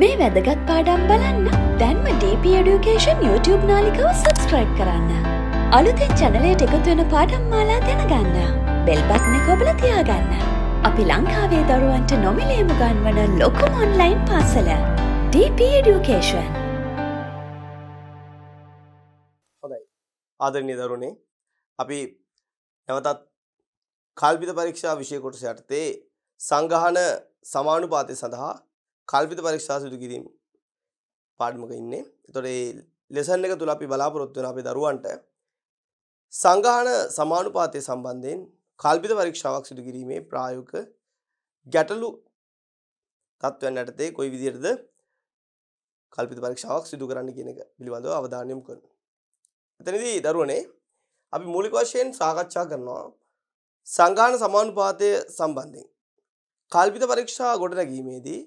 මේ වැදගත් පාඩම් බලන්න දැන්ම DP Education YouTube නාලිකව සබස්ක්‍රයිබ් කරන්න. අලුතෙන් චැනලයට එකතුවෙන පාඩම් මාලා දැනගන්න. බෙල්බත්න කොබල තියාගන්න. අපි ලංකාවේ දරුවන්ට නොමිලේම ගන්වන ලොකුම ඔන්ලයින් පාසල. DP Education. හොඳයි. ආදරණීය දරුවනේ අපි නැවතත් කල්පිත පරීක්ෂා විෂය කොටස යටතේ සංගහන සමානුපාතය සඳහා කල්පිත පරීක්ෂා සිදු කිරීම පාඩමක ඉන්නේ. එතකොට ඒ ලෙසන් එක තුල අපි බලාපොරොත්තු වෙන අපේ දරුවන්ට සංගාහන සමානුපාතය සම්බන්ධයෙන් කල්පිත පරීක්ෂාවක් සිදු කිරීමේ ප්‍රායෝගික ගැටලු තත්ත්වයන් යටතේ කොයි විදිහටද කල්පිත පරීක්ෂාවක් සිදු කරන්න කියන එක පිළිබඳව අවධානය යොමු කරනවා. එතනදී දරුවනේ අපි මූලික වශයෙන් සාකච්ඡා කරනවා සංගාහන සමානුපාතය සම්බන්ධයෙන්. කල්පිත පරීක්ෂා ගොඩනැගීමේදී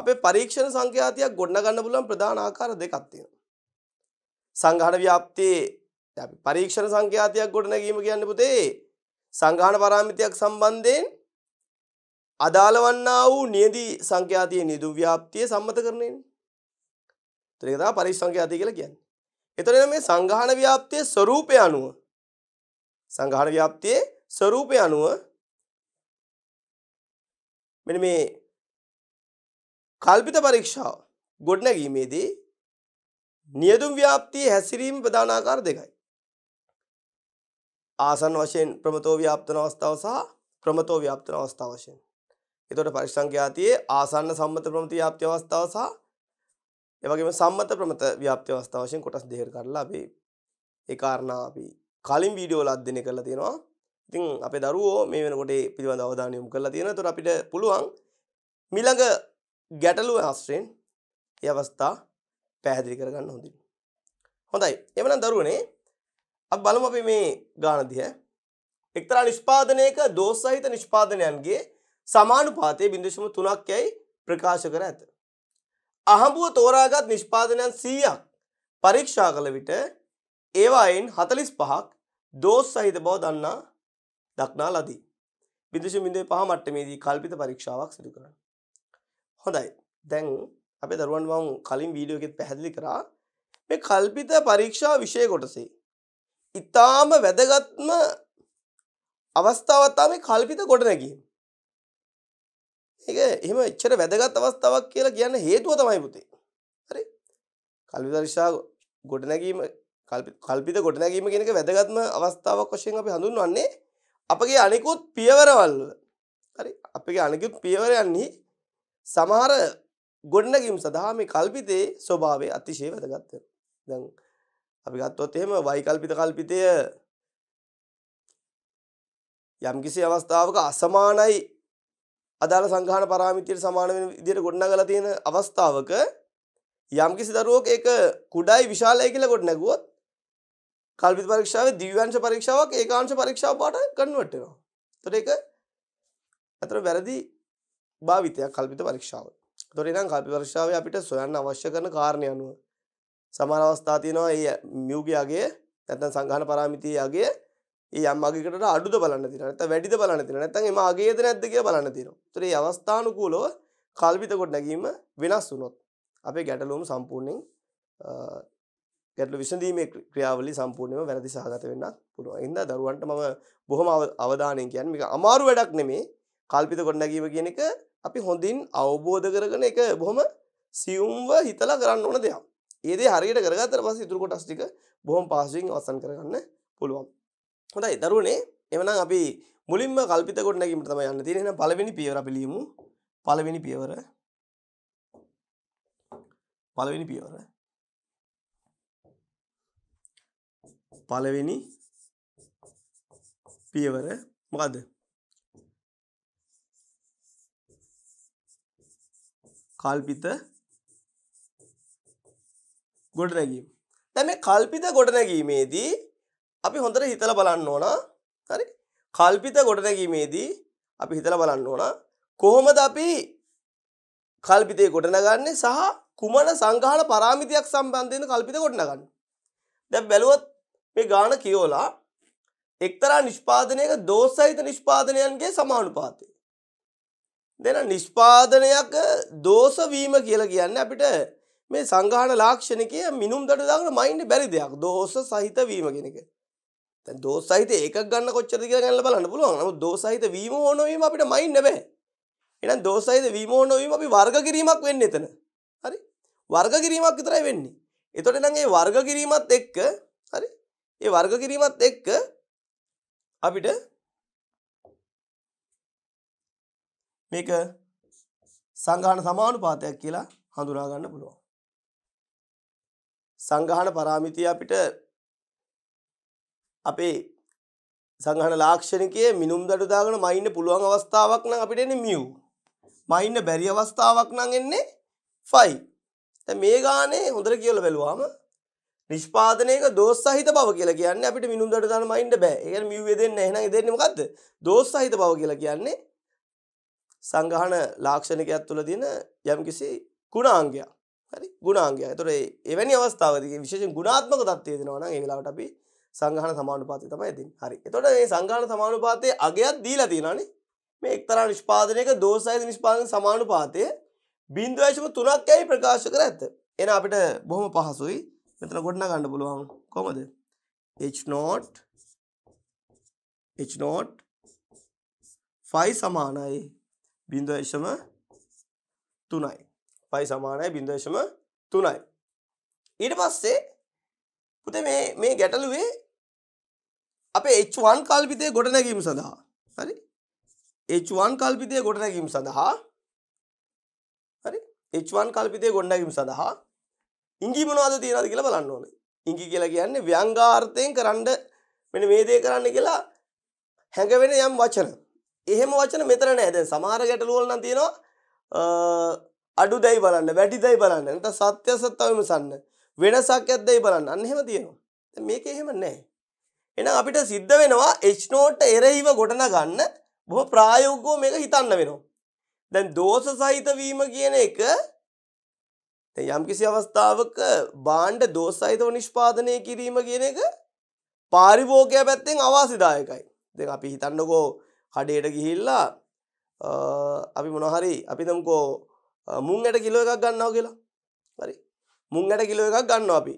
අපේ පරීක්ෂණ සංඛ්‍යාතියක් ගොඩනගන්න පුළුවන් ප්‍රධාන ආකාර දෙකක් තියෙනවා. සංඝාන ව්‍යාප්තියේ අපි පරීක්ෂණ සංඛ්‍යාතියක් ගොඩනැගීම කියන්නේ පුතේ සංඝාන පාරාමිතියක් සම්බන්ධයෙන් අදාළ වන්නා වූ නියති සංඛ්‍යාතියේ නිදු ව්‍යාප්තිය සම්මත කරන්නේනේ. ඒතර ඒක තමයි පරීක්ෂණ සංඛ්‍යාතිය කියලා කියන්නේ. එතකොට මේ සංඝාන ව්‍යාප්තියේ ස්වરૂපය අනුව සංඝාන ව්‍යාප්තියේ ස්වરૂපය අනුව මෙන්න මේ කල්පිත පරීක්ෂාව ගොඩනැගීමේදී නියදුම් ව්‍යාප්තිය හැසිරීම ප්‍රධානාකාර දෙකයි. ආසන් වශයෙන් ප්‍රමතෝ ව්‍යාප්තන අවස්ථාව සහ ප්‍රමතෝ ව්‍යාප්තන අවස්ථාව වශයෙන්. එතකොට පරිසංඛ්‍යාතියේ ආසන්න සම්මත ප්‍රමත ව්‍යාප්ති අවස්ථාව සහ ඒ වගේම සම්මත ප්‍රමත ව්‍යාප්ති අවස්ථාව වශයෙන් කොටස් දෙකකට කරලා අපි ඒ කාරණා අපි කලින් වීඩියෝ වල අධ්‍යයනය කරලා තියෙනවා. ඉතින් අපේ දරුවෝ මේ වෙනකොට පිළිබඳ අවධානය යොමු කරලා තියෙනවා. ඒතකොට අපිට පුළුවන් මිලඟ ගැටලුව ආශ්‍රයෙන් ඒ අවස්ථා පැහැදිලි කරගන්න හොඳින්. හොඳයි. එවනම් දරුවනේ අපි බලමු අපි මේ ගාන දිහා. එක්තරා නිෂ්පාදනයක දෝෂ සහිත නිෂ්පාදනයන්ගේ සමානුපාතය 0.3ක් යයි ප්‍රකාශ කර ඇත. අහඹුව තෝරාගත් නිෂ්පාදනයන් 100ක් පරීක්ෂා කළ විට ඒවායින් 45ක් දෝෂ සහිත බව දන්නා දක්නා ලදී. 0.5 මට්ටමේදී කල්පිත පරීක්ෂාවක් සිදු කරන්න. හොඳයි දැන් අපේ දරුවන් මං කලින් වීඩියෝගෙත් පැහැදිලි කරා මේ කල්පිත පරීක්ෂා විෂය කොටසේ. ඉතාම වැදගත්ම අවස්ථාවත්තා මේ කල්පිත ගොඩ නැගීම. ඒ එහම එච්චර වැදගත් අවස්ථාවක් කියලා කියන්න හේතුව තමයි පුතේ හරි කල්විදර්ශා ගොඩනැගීම කල්පිත ගොඩනැගීම කෙනක වැදගත්ම අවස්ථාවක් වශයෙන් අපි හඳුන් වන්නේ අපගේ අනෙකුත් පියවරවල්ල හරි අපගේ අනෙකුත් පියවරයන්නේ සමහර ගොඩනැගීම් සඳහා මේ කල්පිතයේ ස්වභාවය අතිශය වැදගත් වෙනවා. දැන් අපි ගත්තොත් එහෙම වෛකල්පිත කල්පිතය යම්කිසි අවස්ථාවක අසමානයි අදාළ සංඛාන පාරාමිතියට සමාන වෙන විදිහට ගොඩනගලා තියෙන අවස්ථාවක යම්කිසි දරුවෙක් ඒක කුඩායි විශාලයි කියලා ගොඩනැගුවොත් කල්පිත පරීක්ෂාවේ දිව්‍යංශ පරීක්ෂාවක් ඒකාංශ පරීක්ෂාව පාට කන්වර්ට් වෙනවා. ඒතර ඒක අතර වැරදි භාවිතයක් කල්පිත පරීක්ෂාව. තොරිනම් කල්පි පරීක්ෂාව අපිට සොයන්න අවශ්‍ය කරන කාරණය අනුව සමාන අවස්ථා තියෙනවා ඒ මියුගයාගේ නැත්නම් සංඝාන පාරාමිතියගේ ඒ යම් අගයකට අඩුද බලන්න තියෙනවා නැත්නම් වැඩිද බලන්න තියෙනවා නැත්නම් එම අගයේද නැද්ද කියලා බලන්න තියෙනවා. ඒතර මේ අවස්ථානුකූලව කල්පිත කොට නැගීම වෙනස් වුණොත් අපේ ගැටලුවම සම්පූර්ණයෙන් ගැටලු විසඳීමේ ක්‍රියාවලිය සම්පූර්ණයෙන්ම වැරදි සහගත වෙන්නත් පුළුවන්. ඒ හින්දා දරුවන්ට මම බොහොම අවධානයෙන් කියන්නේ මේක අමාරු වැඩක් නෙමේ. කල්පිත ගොඩනැගීම කියන එක අපි හොඳින් අවබෝධ කරගෙන එක බොහොම සියුම්ව හිතලා කරන්න ඕන දෙයක්. ඒදේ හරියට කරගත්තට පස්සේ ඉතුරු කොටස් ටික බොහොම පහසුවෙන් අවසන් කරගන්න පුළුවන්. හොඳයි දරුවනේ එවනම් අපි මුලින්ම කල්පිත කොට නැගීමට තමයි යන්න තියෙන්නේ. එහෙනම් පළවෙනි පියවර අපි ලියමු. පළවෙනි පියවර පළවෙනි පියවර පළවෙනි පියවර මොකද්ද? කල්පිත ගොඩනැගීම දැන් මේ කල්පිත ගොඩනැගීමේදී අපි හොඳට හිතලා බලන්න ඕන හරි කල්පිත ගොඩනැගීමේදී අපි හිතලා බලන්න ඕන කොහොමද අපි කල්පිතේ ගොඩනගන්නේ සහ කුමන සංගහන පරාමිතියක් සම්බන්ධයෙන් කල්පිත ගොඩනගන්නේ දැන් බැලුවොත් මේ ගාන කියෝලා එක්තරා නිෂ්පාදනයක දෝෂ සහිත නිෂ්පාදනයන්ගේ සමානුපාතය දෙන නිෂ්පාදනයක දෝෂවීම කියලා කියන්න අපිට මේ සංගාන ලාක්ෂණකය මිනුම් දට දාගට මයින්ඩ බැරි දෙයක් දෝස සහිත වීම කෙනෙක දෝසහිත ඒක ගන්න කොච්චර කිය ගන්න බලන්න පුළුවන් නමු දෝසහිත වීම ඕනවීම අපිට මයින් නැබෑ එනම් දෝසහිත වීම ඕනවීම අපි වර්ග කිරීමක් වෙන්න එතන හරි වර්ග කිරීමක් විතරයි වෙන්නේ එතොට නගේ වර්ග කිරීමත් එක්ක හරි ඒ වර්ග කිරීමත් එක්ක අපිට මේක සංගාහන සමානුපාතයක් කියලා හඳුනා ගන්න පුළුවන්. සංගාහන පරාමිතිය අපිට අපේ සංගහන ලාක්ෂණිකයේ මිනුම් දඩු දාගෙන මයින්න පුළුවන් අවස්ථාවක් නම් අපිට එන්නේ මියු. මයින්න බැරි අවස්ථාවක් නම් එන්නේ 5. දැන් මේ ගානේ හොඳට කියලා බැලුවාම නිෂ්පාදනයේක දෝෂ සහිත බව කියලා කියන්නේ අපිට මිනුම් දඩු දාන මයින්න බෑ. ඒ කියන්නේ මියු වෙදෙන්නේ නැහැ. එහෙනම් ඒ දෙන්නේ මොකද්ද? දෝෂ සහිත බව කියලා කියන්නේ සංගහන ලාක්ෂණිකයක් තුළ තියෙන යම්කිසි ගුණාංගයක්. හරි ගුණාංගයක්. ඒතොර එවැනි අවස්ථාවකදී විශේෂයෙන් ගුණාත්මක தත්ත්වය දෙනවා නම් ඒ වෙලාවට අපි සංගහන සමානුපාතය තමයි දෙන්නේ. හරි. එතකොට මේ සංගහන සමානුපාතයේ අගයක් දීලා තියෙනවානේ. මේ එක්තරා නිෂ්පාදනයක දෝෂයිද නිෂ්පාදන සමානුපාතය 0.3ක් ඇයි ප්‍රකාශ කර ඇත. එහෙනම් අපිට බොහොම පහසුයි මෙතන ගොඩනගා ගන්න පුළුවන්. කොහොමද? h not h not 5 සමානයි බින්දේශම තුනයි පයි සමානයි බින්දේශම තුනයි ඊට පස්සේ පුත මේ මේ ගැටලුවේ අපේ H1 කල්පිතය ගොඩනැගීම සඳහා හරි H1 කල්පිතය ගොඩනැගීම සඳහා හරි H1 කල්පිතය ගොඩනැගීම සඳහා ඉංගි මොනවද තියනද කියලා බලන්න ඕනේ ඉංගි කියලා කියන්නේ ව්‍යංගාර්ථයෙන් කරන්න මෙන්න මේ දේ කරන්න කියලා හැඟවෙන යම් වචන එහෙම වචන මෙතර නෑ දැන් සමහර ගැටලුවල් නම් තියෙනවා අඩු දැයි බලන්න වැඩි දැයි බලන්න නැත්නම් සත්‍ය සත්‍ය විමසන්න වෙනසක් ඇද්දයි බලන්න අන්න එහෙම තියෙනවා මේක එහෙම නෑ එහෙනම් අපිට සිද්ධ වෙනවා H නෝට් එරෙහිව ගොඩන ගන්න බොහොම ප්‍රායෝගිකව මේක හිතන්න වෙනවා. දැන් දෝෂ සහිත වීම කියන එක දැන් යම්කිසි අවස්ථාවක බාණ්ඩ දෝෂ සහිතව නිෂ්පාදනය කිරීම කියන එක පාරිභෝගිකය පැත්තෙන් අවාසිදායකයි. දැන් අපි හිතන්නකෝ කඩේට ගිහිල්ලා අපි මොනහරි අපි තම්කෝ මුං ඇට කිලෝ එකක් ගන්නාව කියලා හරි මුං ඇට කිලෝ එකක් ගන්න අපි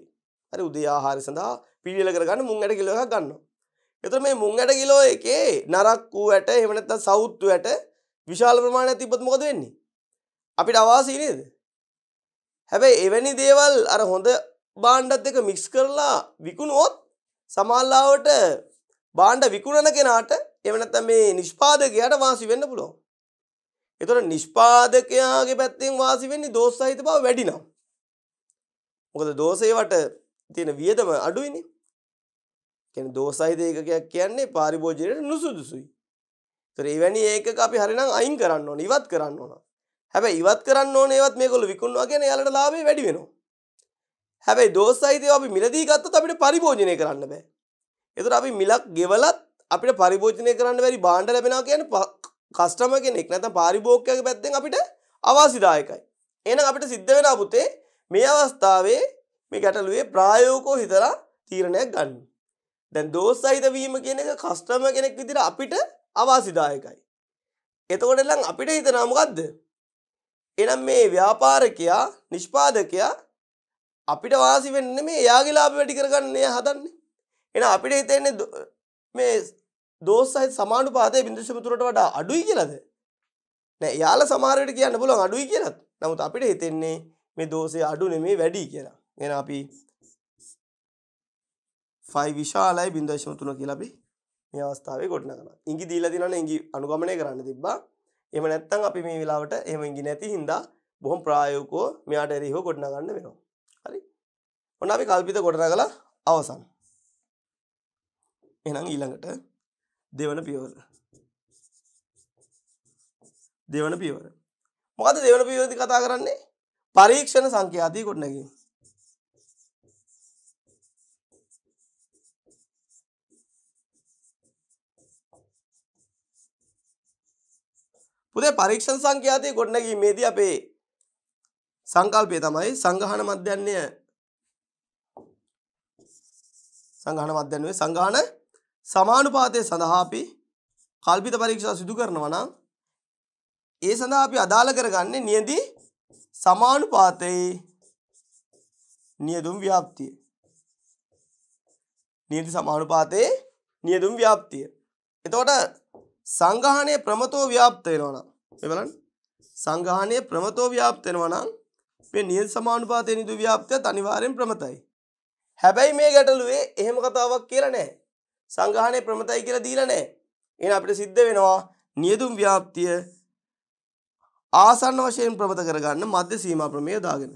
හරි උදේ ආහාරය සඳහා පිළියල කරගන්න මුං ඇට කිලෝ එකක් ගන්න එතකොට මේ මුං ඇට කිලෝ එකේ නරක්කු ඇට එහෙම නැත්නම් සවුත්තු ඇට විශාල ප්‍රමාණයක් තිබ්බොත් මොකද වෙන්නේ අපිට අවාසි නේද හැබැයි එවැනි දේවල් අර හොඳ බාණ්ඩත් එක මික්ස් කරලා විකුණුවොත් සමාල්ලාවට බාණ්ඩ විකුණන කෙනාට එහෙම නැත්නම් මේ නිෂ්පාදකයාට වාසි වෙන්න පුළුවන්. එතකොට නිෂ්පාදකයාගේ පැත්තෙන් වාසි වෙන්නේ දෝෂ සහිත බව වැඩි නම්. මොකද දෝෂේවට තියෙන වියදම අඩුයිනේ. කියන්නේ දෝෂ සහිත ඒකකයක් කියන්නේ පාරිභෝජනයේ නුසුදුසුයි. ඒතර එවැනි ඒකක අපි හරිනම් අයින් කරන්න ඕන, ඉවත් කරන්න ඕන. හැබැයි ඉවත් කරන්න ඕනේ ඒවත් මේගොල්ලෝ විකුණනවා කියන්නේ යාලට ලාභේ වැඩි වෙනවා. හැබැයි දෝෂ සහිතව අපි මිලදී ගත්තොත් අපිට පරිභෝජනය කරන්න බෑ. ඒතර අපි මිලක් ගෙවලත් අපිට පරිභෝජනය කරන්න වැරි බාණ්ඩ ලැබෙනවා කියන කස්ටම කෙනෙක් නැත පාරිභෝග්‍යක පැත්තෙන් අපිට අවාසිදායකයි. එන අපිට සිද්ධ වෙන පුතේ මේ අවස්ථාවේ මේ ගැටලුවේ ප්‍රායෝකෝ හිතලා තීරණයක් ගන්න. දැන් දෝස් සහිත වීම කියන එක කස්ටම කෙනෙක් විදිර අපිට අවාසිදායකයි. එතකොටලං අපිට හිතනාමකක්ද. එනම් මේ ව්‍යාපාරකයා නිෂ්පාදකයා අපිට වාසි වෙන්න මේ යාගිලාප වැඩි කරගන්නේ හදන්නේ. එන අපිට හිතෙන්නේ මේ දෝසයි සමානුපාතය බිඳුසිම තුරට වඩා අඩුයි කියලද නෑ යාල සමාරයට කියන්න පුලන් අඩුයි කියලත් නමුත් අපිට හිතෙන්නේ මේ දෝසය අඩු නෙමේ වැඩි කියලා එන අපි ෆයි විශාලයි බින්දශම තුන කියලබි මේ අවස්ථාවේ ගොඩන කන ඉංගි දීල දිනන ඉංගි අනුගමනය කරන්න තිබ්බා එම නැත්තන් අපි මේ වෙලාවට එම ඉංගි නැති හින්දා බොහොම ප්‍රායෝකෝ මෙයාට එරෙහෝ ගොඩ්න ගන්න වෙනවා හරි ඔන්න අපි කල්පිත ගොඩන කලා අවසන් එනම් ඊළඟට දෙවන පියවර දෙවන පියවර මොකද දෙවන පියවරදි කතා කරන්නේ පරීක්ෂණ සංඛ්‍යාතිය කොටනැකින් පුදේ පරීක්ෂණ සංඛ්‍යාතිය ගොඩනැගීමේදී අපේ සංකල්පය තමයි සංගහන මධ්‍යන්නේ සංගහන මධ්‍යන්නේ සංගහන සමානුපාතය සඳහා අපි කල්පිත පරීක්ෂා සිදු කරනවා නම් ඒ සඳහා අපි අදාළ කරගන්නේ නියති සමානුපාතයේ නියදුම් ව්‍යාප්තිය. නියති සමානුපාතයේ නියදුම් ව්‍යාප්තිය. එතකොට සංගහණයේ ප්‍රමතෝ ව්‍යාප්ත වෙනවා නම් මේ බලන්න සංගහණයේ ප්‍රමතෝ ව්‍යාප්ත වෙනවා නම් මේ නියත සමානුපාතයේ නිදු ව්‍යාප්තියත් අනිවාර්යෙන් ප්‍රමතයි. හැබැයි මේ ගැටලුවේ එහෙම කතාවක් කියලා නැහැ. සංග්‍රහණය ප්‍රමතයි කියලා දීලා නැහැ. එහෙනම් අපිට සිද්ධ වෙනවා නියදුම් ව්‍යාප්තිය ආසන්න වශයෙන් ප්‍රමත කරගන්න මධ්‍ය සීමා ප්‍රමේය දාගෙන.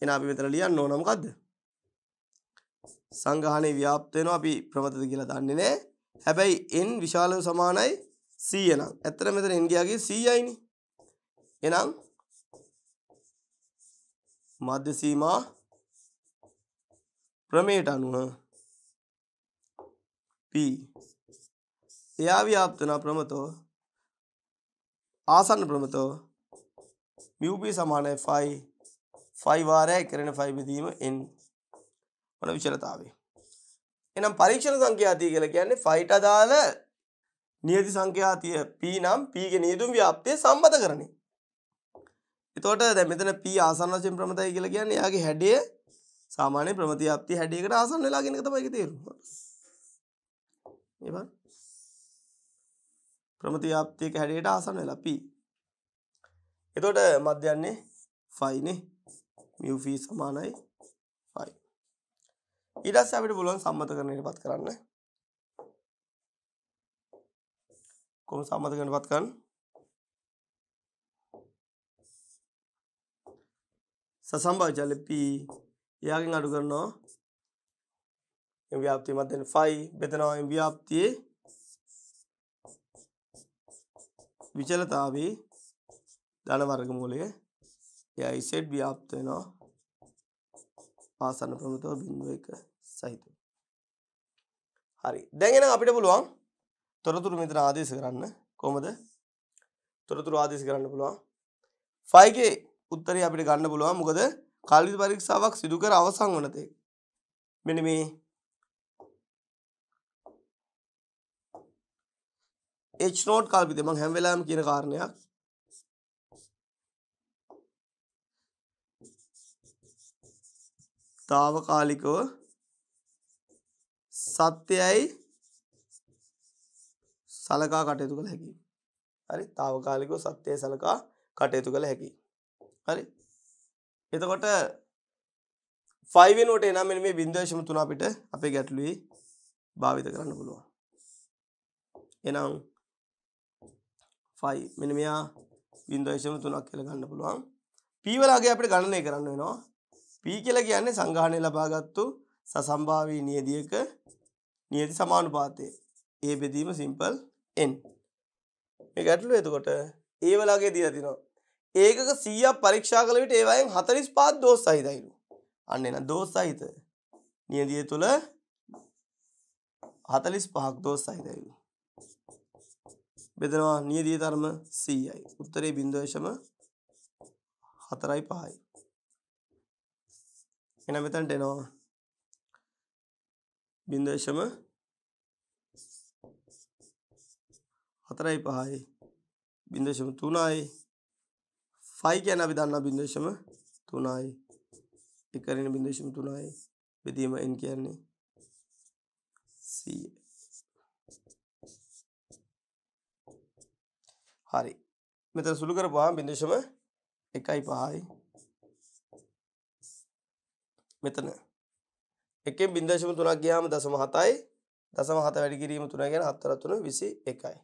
එහෙනම් අපි මෙතන ලියන්න ඕන මොකද්ද? සංග්‍රහණේ ව්‍යාප්ත වෙනවා අපි ප්‍රමතද කියලා දන්නේ නැහැ. හැබැයි n විශාලව සමානයි 100 නම්. ඇත්තට මෙතන n ගියාගේ 100යිනේ. එහෙනම් මධ්‍ය සීමා ප්‍රමේයට අනුව p එයා ව්‍යාප්ත වෙන ප්‍රමතෝ ආසන්න ප්‍රමතෝ μp සමානයි 5 5 වාරයයි කරන 5 බෙදීම n වල විචලතාවය එහෙනම් පරීක්ෂණ සංඛ්‍යාතිය කියලා කියන්නේ 5ට අදාළ නියති සංඛ්‍යාතිය p නම් p ගේ නියතුම් ව්‍යාප්තිය සම්බන්ධ කරන්නේ එතකොට දැන් මෙතන p ආසන්න වශයෙන් ප්‍රමතයි කියලා කියන්නේ එයාගේ හැඩය සාමාන්‍ය ප්‍රමතිය ව්‍යාප්තිය හැඩයකට ආසන්න වෙලා කියන එක තමයි ඒකේ තේරුම එබන් ප්‍රමතියාප්තියක හැඩයට ආසන්න වෙලා p එතකොට මධ්‍යන්නේ 5 නේ mu phi සමානයි 5 ඊට පස්සේ අපිට පුළුවන් සම්මතකරණයටපත් කරන්න කොහොම සම්මතකරණයටපත් කරන්න සසම්භාජ්‍යල p එයාගෙන් අඩු කරනවා එම් ව්‍යාප්තිය මත වෙන 5 බෙදනවා එම් ව්‍යාප්තියේ විචලතාවේ ධන වර්ගමූලය එයයි z ව්‍යාප්ත වෙනවා ආසන්න ප්‍රමතව බිඳුව 1 සහිතව හරි දැන් එහෙනම් අපිට පුළුවන් තොරතුරු මෙතන ආදේශ කරන්න කොහමද තොරතුරු ආදේශ කරන්න පුළුවන් 5 ගේ උත්තරය අපිට ගන්න පුළුවන් මොකද කල්විත පරීක්ෂාවක් සිදු කර අවසන් වන තෙක් මෙන්න මේ H නෝඩ් කල්පිතය මං හැම වෙලාවෙම කියන කාරණයක් తాවකාලිකව සත්‍යයි සලකා කටයුතු කළ හැකි. හරි తాවකාලිකව සත්‍යය සලකා කටයුතු කළ හැකි. හරි එතකොට 5 වෙනුවට එනම් මෙන්න මේ 0.3 අපිට අපේ ගැටලුවේ භාවිත කරන්න පුළුවන්. එනම් 5 මෙන්න මෙයා 0.3ක් කියලා ගන්න පුළුවන් p වලගේ අපිට ගණනය කරන්න වෙනවා p කියලා කියන්නේ සංගාහණය ලබාගත්තු සසම්භාවී නියදියක නියති සමානුපාතය ඒ බෙදීම සිම්පල් n මේ ගැටලුව එතකොට ඒ වලගේ දීලා තිනවා ඒකක 100ක් පරීක්ෂා කළ විට ඒ වයින් 45 දෝෂ සහිතයිලු අන්න එන දෝෂ සහිත නියදිය තුල 45ක් දෝෂ සහිතයිලු බෙදනවා නියදී ධර්ම 100යි. උත්තරේ 0.45යි. එහෙනම් මෙතනට එනවා 0.45යි 0.3යි 5 කියන අපි දන්නා 0.3යි එකරින 0.3යි බෙදීම n කියන්නේ 100 හරි. මෙතන සුළු කරපුවාම 0.15යි. මෙතන 1ෙන් 0.3ක් ගියාම 0.7යි. 0.7 වැඩි කිරීම 3 ගැන 7 3 21යි.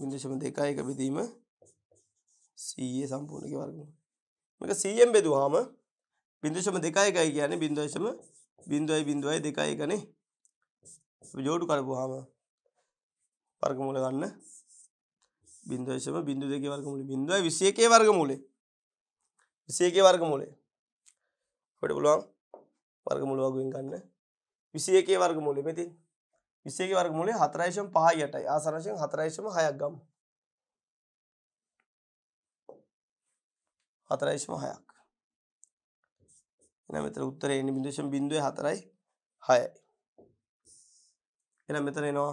0.2 එක බෙදීම 100 සම්පූර්ණකේ වර්ගමූල. මේක 100ෙන් බෙදුවාම 0.2 එකයි කියන්නේ 0.0 0.02 එකනේ. ජෝඩු කරපුවාම වර්ගමූල ගන්න බින්දුවශම බින්දු දෙක වර්ගමූලේ බින්දුවයි 21 වර්ගමූලේ 21 වර්ගමූලේ අපිට පුළුවන් වර්ගමූල වගුවෙන් ගන්න 21 වර්ගමූලේ මෙතින් 21 වර්ගමූලේ 4.5 යටයි ආසරශයෙන් 4.6ක් ගමු 4.6ක් එහෙනම් මෙතන උත්තරේ එන්නේ බින්දුවශම බින්දුවේ 4.6යි එහෙනම් මෙතන එනවා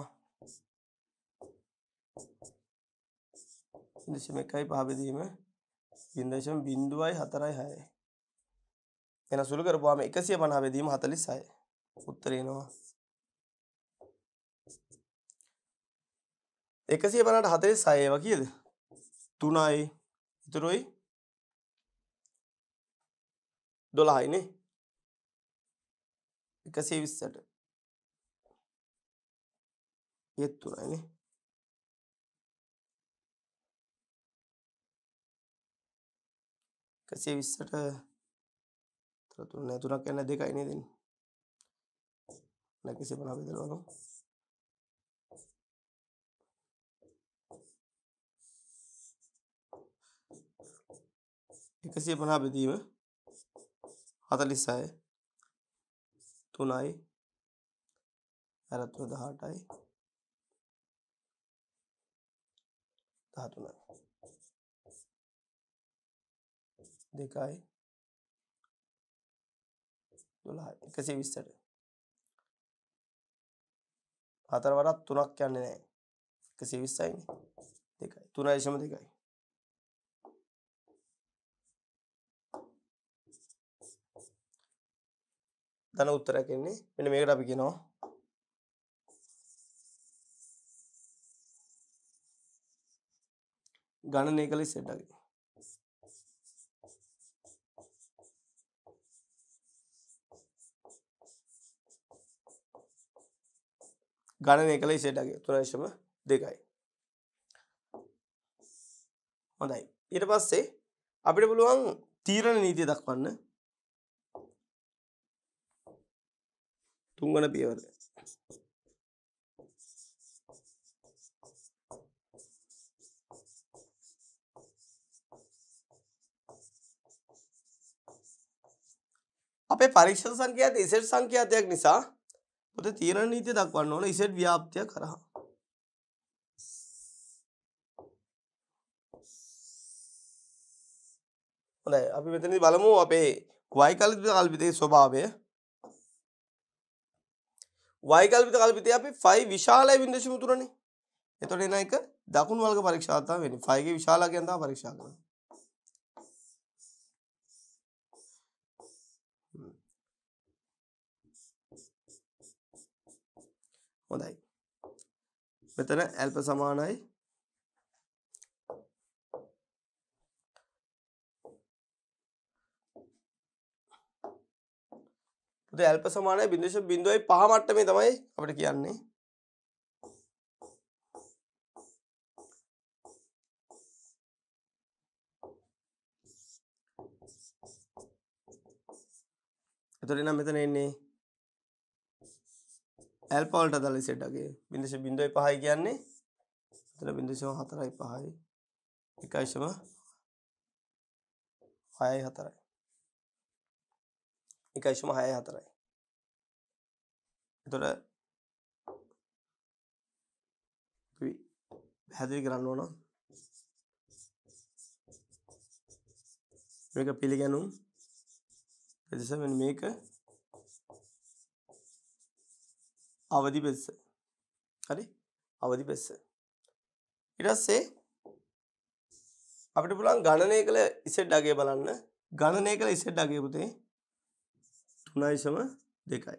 දශම එකයි පහබෙදීම ඉන්දශම් බින්දුවයි හතරයි හයයි එන සුළු කරපුවාම එකසිය පණහ බෙදීම හතලිස් සය උත්තරේනවා එකසිය පණට හතරේ සයව කියද තුනයි ඉතුරුයි දොළහයිනේ එකසේ විස්සට ඒත් තුරයිනේ එකසිය විස්සට තරතුන්න ඇතුනක් ඇන්න දෙකයිනේ දෙන්න නැකිසි පනාපිදරවනු එකසිය පනා බෙදීම හතලිස්සාය තුනයි ඇරත්ව දහටයි දහතුනයි දෙකයි දොලා එකසේ විස්සට හතරවරත් තුනක් යන්න නෑ එකසේ විස්සයින දෙකයි තුනයිශම දෙකයි දන උත්තරයක් එන්නේ මෙන්න මේකට අපි කියනවා ගණනය කළේ සෙට්ටගේ ගණනය කළයි සෙටගේ තුරශම දෙකයි හොඳයි ඊට පස්සේ අපිට පුළුවන් තීරණ නීතිය දක්වන්න තුන්ගන පියවර අපේ පරීක්ෂණ සංඛ්‍යාත ඉසෙට් සංඛ්‍යාතයක් නිසා ඔතේ තීරණ නීතිය දක්වන්න ඕන ඉසෙට් ව්‍යාප්තිය කරහා. හොඳයි අපි මෙතනදී බලමු අපේ වයිකල්පිත කල්පිතයේ ස්වභාවය. වයිකල්පිත කල්පිතය අපි 5 විශාලයි 0.3නේ. එතකොට එන එක දකුණු වර්ග පරීක්ෂාව තමයි වෙන්නේ. 5 ගේ විශාලකයන් තමයි පරීක්ෂා කරන්නේ. හොඳයි මෙතන ඇල්ප සමානයි ඇල්ප සමානයි බිදේශ බිඳුවයි පහ මට්ටමේ තමයි අපට කියන්නේ එතොට නම් මෙතන එන්නේ ඇල්පවලට දල සෙටගේ බිඳශ බිඳුවයි පහයි කියන්නේ තර බිඳුෂම හතරයි පහයි එකයිශම හයයි හතරයි එකයිශම හය හතරයි එතොට හැදිරි කරන්න ඕන මේක පිළිගැනුම් එදෙස මේක අවදි වෙස්ස. හරි? අවදි වෙස්ස. ඊට පස්සේ අපිට පුළුවන් ගණනය කළ ඉසෙඩ් අගය බලන්න. ගණනය කළ ඉසෙඩ් අගය පුතේ 3.2යි.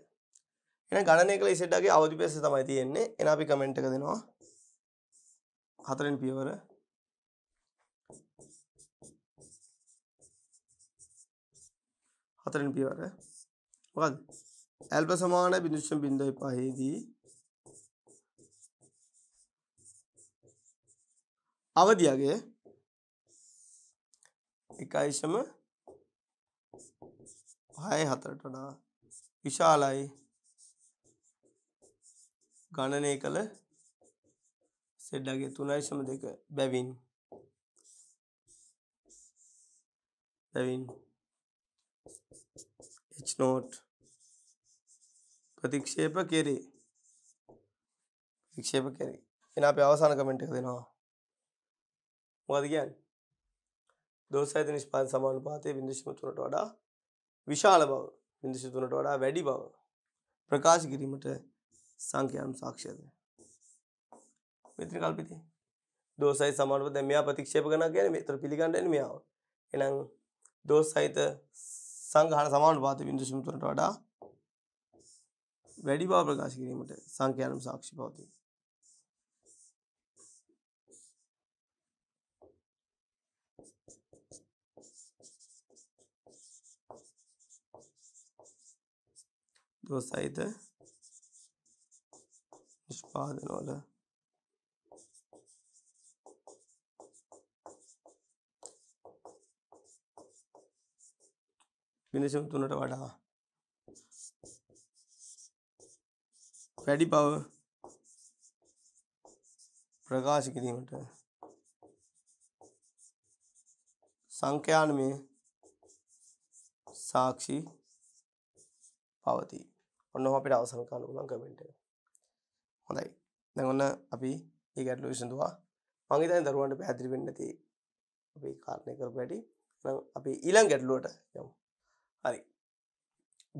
එහෙනම් ගණනය කළ ඉසෙඩ් අගය අවදි වෙස්ස තමයි තියෙන්නේ. එහෙනම් අපි කමෙන්ට් එක දෙනවා. හතරෙන් පියවර හතරෙන් පියවර මොකද්ද ඇල්ප සමාන බිදුෂ්‍ය බින්දුවයි පහේදී අවධියගේ එකයිශම හය හතරට වඩා විශාලයි ගණනය කළ සෙඩ්ඩගේ තුනයිශම දෙක බැවින් බැවින් එනෝට් ප්‍රතික්ෂේප කෙරේ. ප්‍රතික්ෂේප කෙරේ. එහෙනම් අපි අවසාන කමෙන්ට් එක දෙනවා. මොකද කියන්නේ? දෝෂායතන නිෂ්පාදන සමානුපාතය 0.3ට වඩා විශාල බව 0.3ට වඩා වැඩි බව ප්‍රකාශ කිරීමට සංඛ්‍යාන් සාක්ෂියද මෙතන කල්පිතයි දෝෂයි සමානුපාත දැන් මෙයා ප්‍රතික්ෂේප කරනවා කියන්නේ මෙතන පිළිගන්න යන්නේ මෙයාව එහෙනම් දෝෂයිත සංඝහන සමානුපාත 0.3ට වඩා වැඩි බව ප්‍රකාශ කිරීමට සංඛ්‍යානම් සාක්ෂි පවතී. දෝෂ සහිත නිෂ්පාදනවල විනිසුම් තුනට වඩා වැඩි බව ප්‍රකාශ කිරීමට සංඛ්‍යානමය සාක්ෂි පවතී. ඔන්න අපිට අවසන් කරන්න පුළුවන් කමෙන්ට් එක. හොඳයි. දැන් ඔන්න අපි මේ ගැටලුව විසඳුවා. මම හිතන්නේ දරුවන්ට පැහැදිලි වෙන්නේ නැති අපි කාරණේ කරපු හැටි. දැන් අපි ඊළඟ ගැටලුවට යමු. හරි.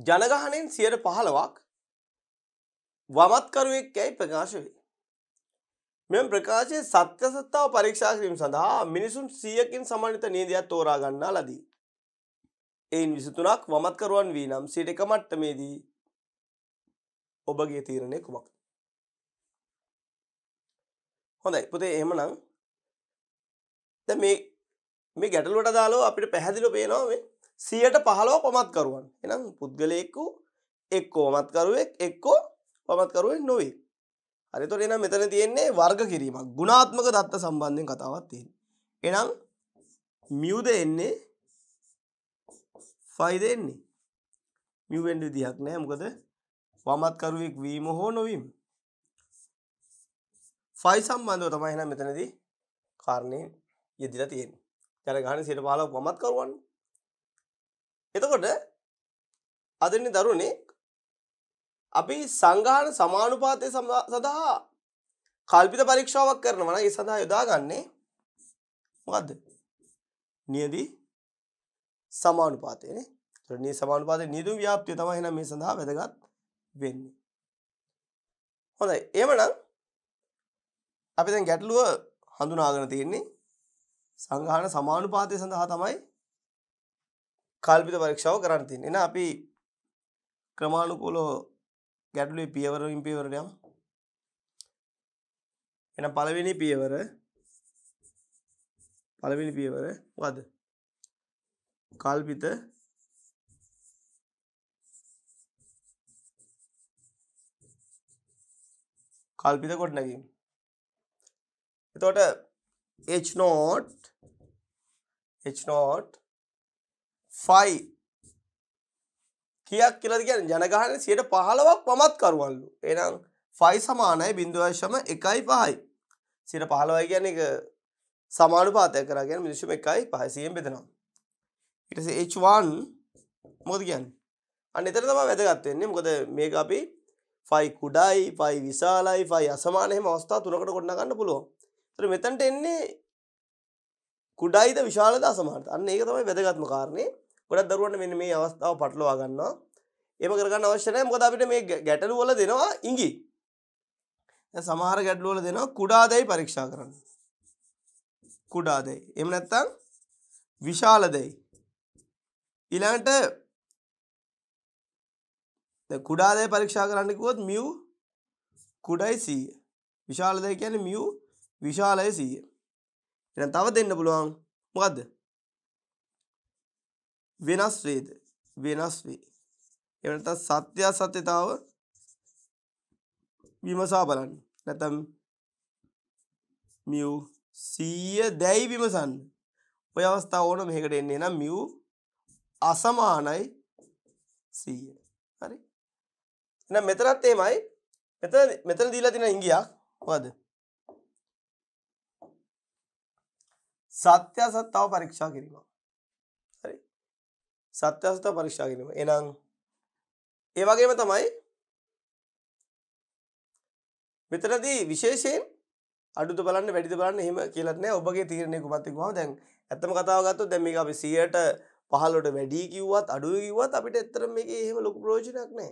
ජනගහණයෙන් 15ක් වමත්කරුවෙක්කැයි ප්‍රකාශ වේ. මෙම ප්‍රකාශයේ සත්‍ය සත්තාව පරීක්ෂා කිරීම සඳහා මිනිසුන් සියකින් සමන්විත නීතියක් තෝරා ගන්නා ලදී. එයින් 23ක් වමත්කරුවන් වී නම් සිට එක මට්ටමේදී ඔබගේ තීරණය කුමක්ද? හොඳයි පුතේ එහෙමනම් දැන් මේ මේ ගැටලුවට දාලා අපිට පැහැදිලිව පේනවා මේ 115 වමත්කරුවන්. එහෙනම් පුද්ගලයෙකු එක්කෝ වමත්කරුවෙක් එක්කෝ වමත්කරුවෙන් නොවේ. හරිතොට එනම් මෙතන තියෙන්නේ වර්ග කිරීමක් ගුණාත්මක දත්ත සම්බන්ධයෙන් කතාවත් තියෙන්. එනම් මියද එන්නේ ෆයිද එන්නේ මිවෙන්ඩ විදිහක් නෑ මොකද වමත්කරුවෙක් වීම හෝ නොවීම. ෆයි සම්බන්ධව තමයි එනම් මෙතනදී කාරණය යෙදිලා තියෙන් ජන ගහන සිට පාලක් වමත්කරුවන් එතකොට අදන්නේ දරුණේ අපි සංගාන සමානුපාතය සඳහා කල්පිත පරීක්ෂාවක් කරනවා නම් ඒ සඳහා යොදාගන්නේ මොකද්ද? නියදි සමානුපාතය නේ. ඒතර නිය සමානුපාතයේ නියදු ව්‍යාප්තිය තමයි එහෙනම් මේ සඳහා වැදගත් වෙන්නේ. හොඳයි. එහෙමනම් අපි දැන් ගැටලුව හඳුනාගෙන තියෙන්නේ සංගාන සමානුපාතය සඳහා තමයි කල්පිත පරීක්ෂාව කරන්න තියෙන්නේ. එහෙනම් අපි ක්‍රමානුකූලව ගැටලුවේ පියවරින් පියවරට යමු. එහෙනම් පළවෙනි පියවර පළවෙනි පියවර මොකද්ද? කල්පිත කල්පිත ගොඩනැගීම. එතකොට H naught H naught 5 කියක් කියලද කියන ජනගහන සියට පහලවක් පමත් කරුවල්ලු එනම් ෆයි සමානයි බින්දුවශම එකයි පහයි සිට පහලවයි කියන එක සමානු පාතය කරගෙන මිනිසුම එකයි පහසියෙන් බෙදෙනම් ඉටස H1 මොද කියන් අනිතර තම වැදගත්වෙන්නේ මොකද මේක අපි ෆයි කුඩයි පයි විශාලයි ෆයි අසමානයම අවස්ථා තුනකට කොඩ්නගන්න පුළුවන් තර මෙතැන්ට එන්නේ කුඩයිද විශාලද අසමානට අන්න ඒක තමයි වැදගත්ම කාරණය ගොඩක් දරුවන්ට මෙන්න මේ අවස්ථාව පටලවා ගන්නවා. ඒක කරගන්න අවශ්‍ය නැහැ. මොකද අපිට මේ ගැටලු වල දෙනවා ඉඟි. දැන් සමහර ගැටලු වල දෙනවා කුඩා දෙයි පරීක්ෂා කරන්න. කුඩා දෙයි. එහෙම නැත්නම් විශාල දෙයි. ඊළඟට දැන් කුඩා දෙයි පරීක්ෂා කරන්න කිව්වොත් μ කුඩයි 100. විශාල දෙය කියන්නේ μ විශාලයි 100. එහෙනම් තව දෙන්න පුළුවන්. මොකද්ද? වෙනස් වේද? වෙනස් වේ. ඒ වෙනතත් සත්‍ය සත්‍යතාව විමසා බලන්න. නැත්නම් මියු 100 දැයි විමසන්න. ඔය අවස්ථාව ඕන මෙහෙකට එන්නේ නම් මියු අසමානයි 100. හරි. එහෙනම් මෙතනත් එමයයි. මෙතන මෙතන දීලා තියෙන ඉංගියක් මොකද? සත්‍ය සත්‍යව පරීක්ෂා කිරීම. සත්‍ය අසුත පරීක්ෂා කිරීම. එහෙනම් ඒ වගේම තමයි මෙතනදී විශේෂයෙන් අඩුද බලන්න වැඩිද බලන්න එහෙම කියලා නැහැ. ඔබගේ තීරණය කුමක්ද කිව්වම දැන් ඇත්තම කතාව ගත්තොත් දැන් මේක අපි 100ට 15ට වැඩි කිව්වත් අඩුයි කිව්වත් අපිට ඇත්තට මේකේ එහෙම ලොකු ප්‍රයෝජනයක් නැහැ.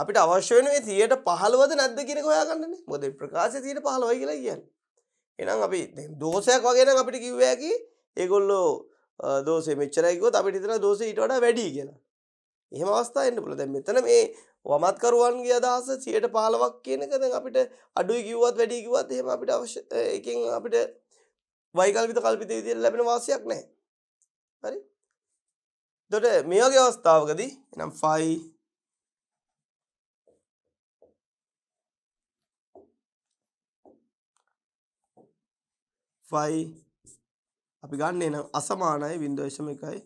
අපිට අවශ්‍ය වෙන මේ 100ට 15ද නැද්ද කියන එක හොයාගන්නනේ. මොකද ප්‍රකාශය 100ට 15යි කියලා කියන්නේ. එහෙනම් අපි දැන් දෝෂයක් වගේ නම් අපිට කිව්ව හැකි ඒගොල්ලෝ දෝසේ මෙච්චරයිකොත් අපිට තර දෝස ඊට වඩා වැඩි කියලා එහෙම අවස්ථා එන්න පුළ දැ මෙතන මේ වමත්කරුවන්ගේ අදහස සියට පාලවක් කියනකද අපිට අඩුයි කිව්වත් වැඩි කිවත් එහෙම අපිට අවශ්‍ය එකින් අපිට වයිකල්පිත කල්පිත විදිර ලැබෙන වාසයක් නෑ හරි දොට මේගේ අවස්ථාවකදී එනම් ෆයි ෆයි අපි ගන්න එනම් අසමානයි බින්දුවශම එකයි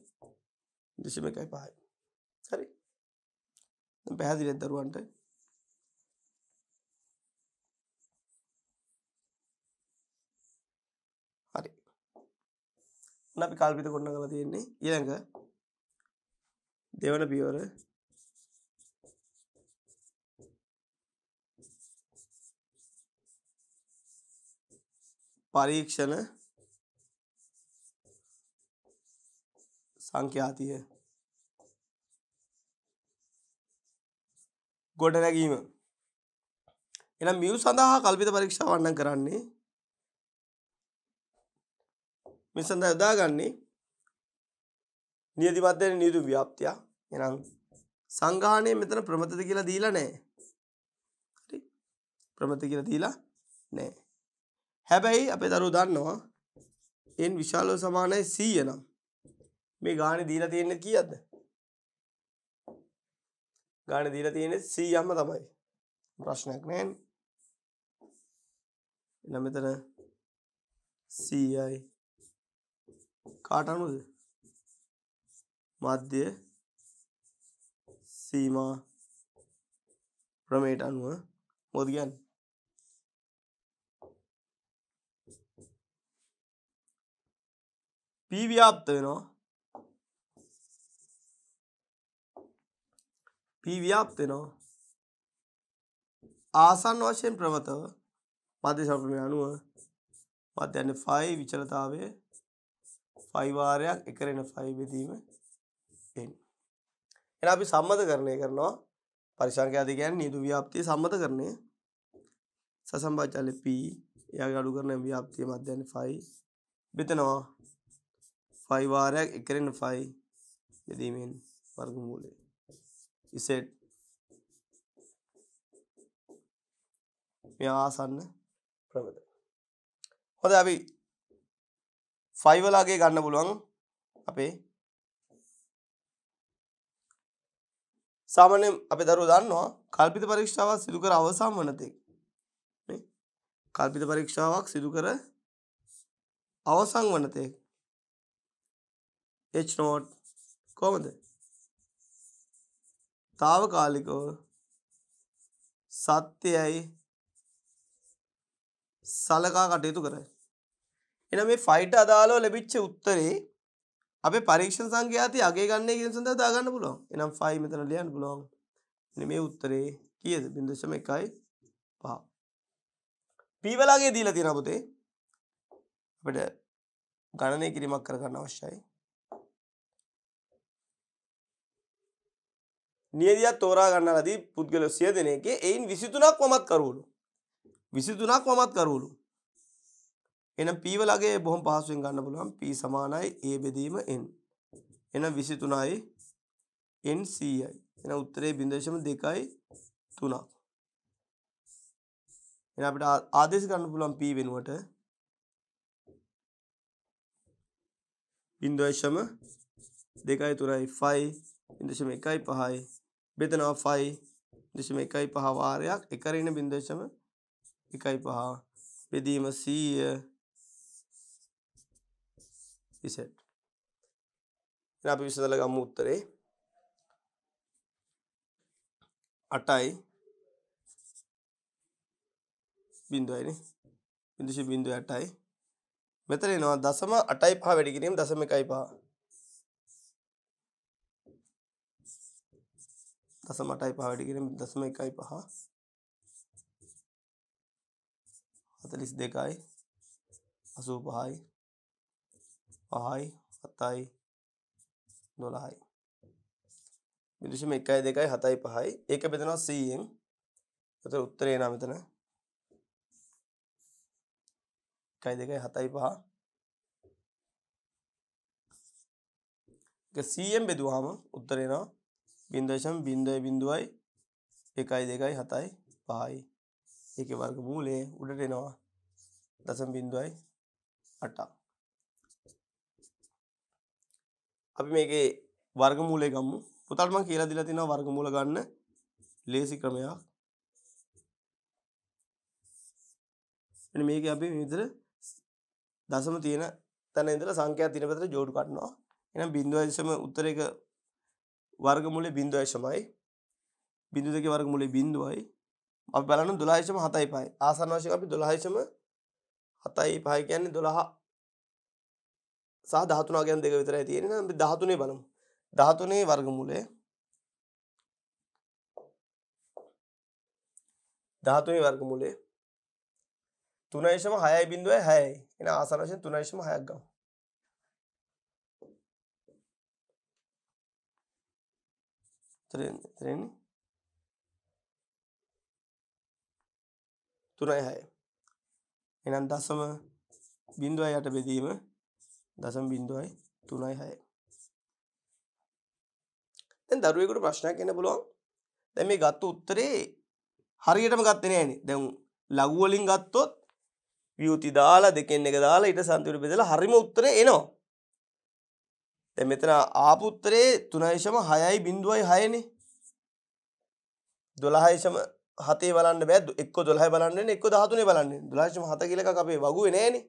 දශම එකයි පහයි හරි පැහැදිලි දරුවන්ට හරි අපි කල්පිත කොන්න කළ තියෙන්නේ ඊළඟ දෙවන පියවර පරීක්ෂණ සංඛ්‍යාතිය ගොඩනැගීම එනම් මියු සඳහා කල්පිත පරීක්ෂාව වන්න කරන්නේ මේ සඳහා යොදාගන්නේ නියති මධ්‍යන නියුතු ව්‍යාප්තිය එනම් සංගාහනය මෙතන ප්‍රමතද කියලා දීලා නැහැ හරි ප්‍රමත කියලා දීලා නැහැ හැබැයි අපේ දරුවෝ දන්නවා n විශාලව සමානයි 100 නම් මේ ගානේ දීලා තියෙන්නේ කීයක්ද? ගානේ දීලා තියෙන්නේ 100ක්ම තමයි. ප්‍රශ්නයක් නැහැ නේ. මෙතන 100යි කාට අනුවද? මධ්‍ය සීමා ප්‍රමේයට අනුව මොකද කියන්නේ? පී ව්‍යාප්ත වෙනවා P ව්‍යාප්ත වෙනවා. ආසන්න වශයෙන් ප්‍රවතව මධ්‍ය සමීකරණය අනුව මධ්‍යන්නේ 5 විචලතාවයේ 5 වාරයක් එකරෙන 5 බෙදීම n. එහෙනම් අපි සම්මතකරණය කරනවා පරිසංඛ්‍යාද කියන්නේ නියුදු ව්‍යාප්තිය සම්මතකරණය. සසම්භාජ්‍යලේ p එයාගේ අඩු කරන ව්‍යාප්තිය මධ්‍යන්නේ 5 බෙදනවා 5 වාරයක් එකරෙන 5 බෙදීමෙන් වර්ගමූලය he said මෙයා ආසන්න ප්‍රවද හොඳ අපි ෆයිවලාගේ ගන්න පුළුවන් අපේ සාමනය අප දරු දන්නවා කල්පිත පරීක්ෂාව සිදු කර අවසාම් වනතෙක් කල්පිත පරීක්ෂාවක් සිදු කර අවසං වනතෙක් එ් නෝට් කොමද తాවකාලිකව සත්‍යයයි සලකා කටයුතු කරයි. එනම් මේ ෆයිට් අදාළව ලැබිච්ච උත්තරේ අපේ පරීක්ෂණ සංඛ්‍යාතය අගේ ගන්න කියන සඳහා දාගන්න පුළුවන්. එනම් 5 මෙතන ලියන්න පුළුවන්. එනේ මේ උත්තරේ කීයද? 0.1 5. p වලගේ දීලා තියෙන පුතේ අපිට ගණනය කිරීමක් කර ගන්න අවශ්‍යයි. නියදියක් තෝරා ගන්න ලදී පුද්ගලො සිය දෙනයගේ එයින් විසිතුනක් වමත් කරුවලු. විසිතුනක් වමත් කරුවලු. එන පීවලගේ බොහොම පහසුවෙන් ගන්න පුළුවන් පී සමානයි ඒ බෙදීම එන්. එන විසිතුනයි එන්Cයි එන උත්තරේ බිදේශම දෙකයි තුනා. එන අපට ආදේශ ගන්න පුළුවන් පී වෙනුවට ඉන්දේශම දෙකයි තුනයි ෆයි ඉදශම එකයි පහයි බෙදනවා 5.15 වාරයක් එකරින 0.15 බෙදීම 100 ඉසෙට් ඉතින් අපි විසඳලා ගමු උත්තරේ 8යි බිඳුවයිනේ බිඳුෂ බිඳුව 8යි මෙතන එනවා දශම 8යි 5 වැඩි කිරීම දශම 1යි 5 දසම 8යි 5 වැඩි කිරීම 0.15 42යි 85යි 5යි 7යි 12යි බිදුෂම 1යි 2යි 7යි 5යි ඒක බෙදනවා 100ෙන් එතකොට උත්තරේ එනවා මෙතන 1යි 2යි 7යි 5 ඒක 100ෙන් බෙදුවාම උත්තරේ එනවා බින්දශම් බින්දය බිඳුවයි එකයි දෙකයි හතයි පහයි එක වර්ග මූලේ උඩට එනවා දසම් බින්දුවයි අටක් අපි මේකේ වර්ග මූලේ ගම්මු පුතල්ම කියලා දිලා තිනවා වර්ග මූල ගන්න ලේසි ක්‍රමයක් එනි මේක අපි මේ විතර දසම තියෙන තැන ඉඳලා සංඛ්‍යා තියෙන පැත්තට ජෝඩු කරනවා එහෙනම් 0.1 උත්තර එක වර්ගමූලය 0යි සමයි 0.2 වර්ගමූලය 0යි අපි බලන්න 12.75 ආසන්න වශයෙන් අපි 12.75 කියන්නේ 12 සහ 13 ගැන දෙක විතරයි තියෙන්නේ නම් අපි 13 බලමු 13 වර්ගමූලය 13 වර්ගමූලය 3.6.6යි එන ආසන්න වශයෙන් 3.6ක් ගමු ත්‍රේනි තුනයි හය එනම් දසම බින්දුවයි යට බෙදීම දසම් බින්දුවයි තුනයි හය දැන් දරුවෙකුට ප්‍රශ්නයක් එන්න පුළුවන් දැන් මේ ගත්ත උත්තරේ හරියටම ගත්තේ නෑනේ දැන් ලඝු වලින් ගත්තොත් වියුති දාලා දෙකෙන් එක දාලා ඊට සම්තුරු බෙදලා හරිම උත්තරේ එනවා දැන් මෙතන ආපු උත්තරේ 3.6.6නේ 12.7 බලන්න බෑ එක්ක 12 බලන්න වෙන එක්ක 13 බලන්න වෙන 12.7 කියලා එකක් අපේ වගුවේ නෑනේ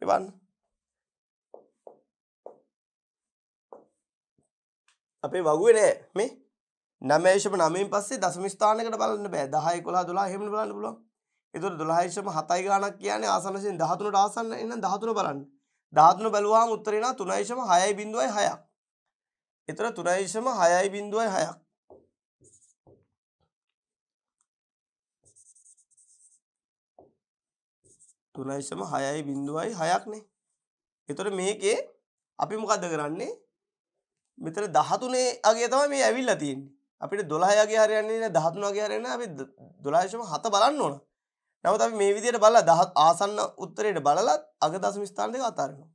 මේ බලන්න අපේ වගුවේ නෑ මේ 9.9න් පස්සේ දශම ස්ථානයකට බලන්න බෑ 10 11 12 එහෙම බලන්න පුළුවන් එතකොට 12.7 ගාණක් කියන්නේ ආසන්න වශයෙන් 13ට ආසන්න එහෙනම් 13 බලන්න ධාතුන බැලුවාම උත්තරේ නා 3.6.6ක්. එතන 3.6.6ක්. තුනයිසම හයයි බිඳුවයි හයක්නේ එතොට මේකේ අපි මොකක්ද කරන්නේ මෙතර දහතුනේ අගේ තම මේ ඇවිල්ලා තියන්නේ අපිට දොළහයගේ හරයන්නේ දහතුනගේ හරන්න අපි දොලාශම හත බලන්න ඕන නමුත් අපි මේ විදිහට බලලා දහ ආසන්න උත්තරයට බලලා අග දශම ස්ථාන දෙක අතාරිනවා.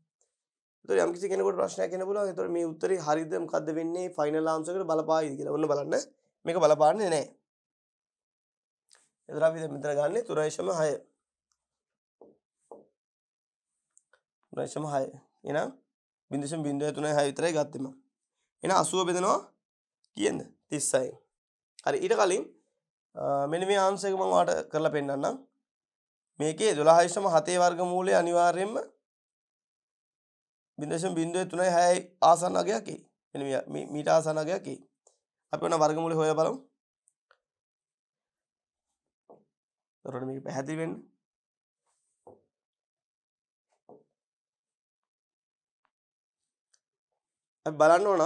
ඒතකොට යම්කිසි කෙනෙකුට ප්‍රශ්නයක් එන්න පුළුවන්. ඒතකොට මේ උත්තරේ හරියද මොකද්ද වෙන්නේ? ෆයිනල් ආන්සර් එකට බලපායිද කියලා. ඔන්න බලන්න. මේක බලපාන්නේ නැහැ. එතර අපි මෙතන ගන්නේ 3.6 3.6 එහෙනම් 0.036 විතරයි ගත්තෙම එහෙනම් 80 බෙදනවා කියන්න 36 හරි ඊට කලින් මෙන්න මේ ආන්සර් එක මම ඔයාලට කරලා පෙන්නන්නම් මේකේ 12.7 වර්ගමූලය අනිවාර්යයෙන්ම 0.036යි ආසන්න අගයක් එයි. මෙන්න මීට ආසන්න අගයක් එයි. අපි ඔන්න වර්ගමූලය හොයලා බලමු. තොරණ මේක පැහැදිලි වෙන්න. අපි බලන්න ඕන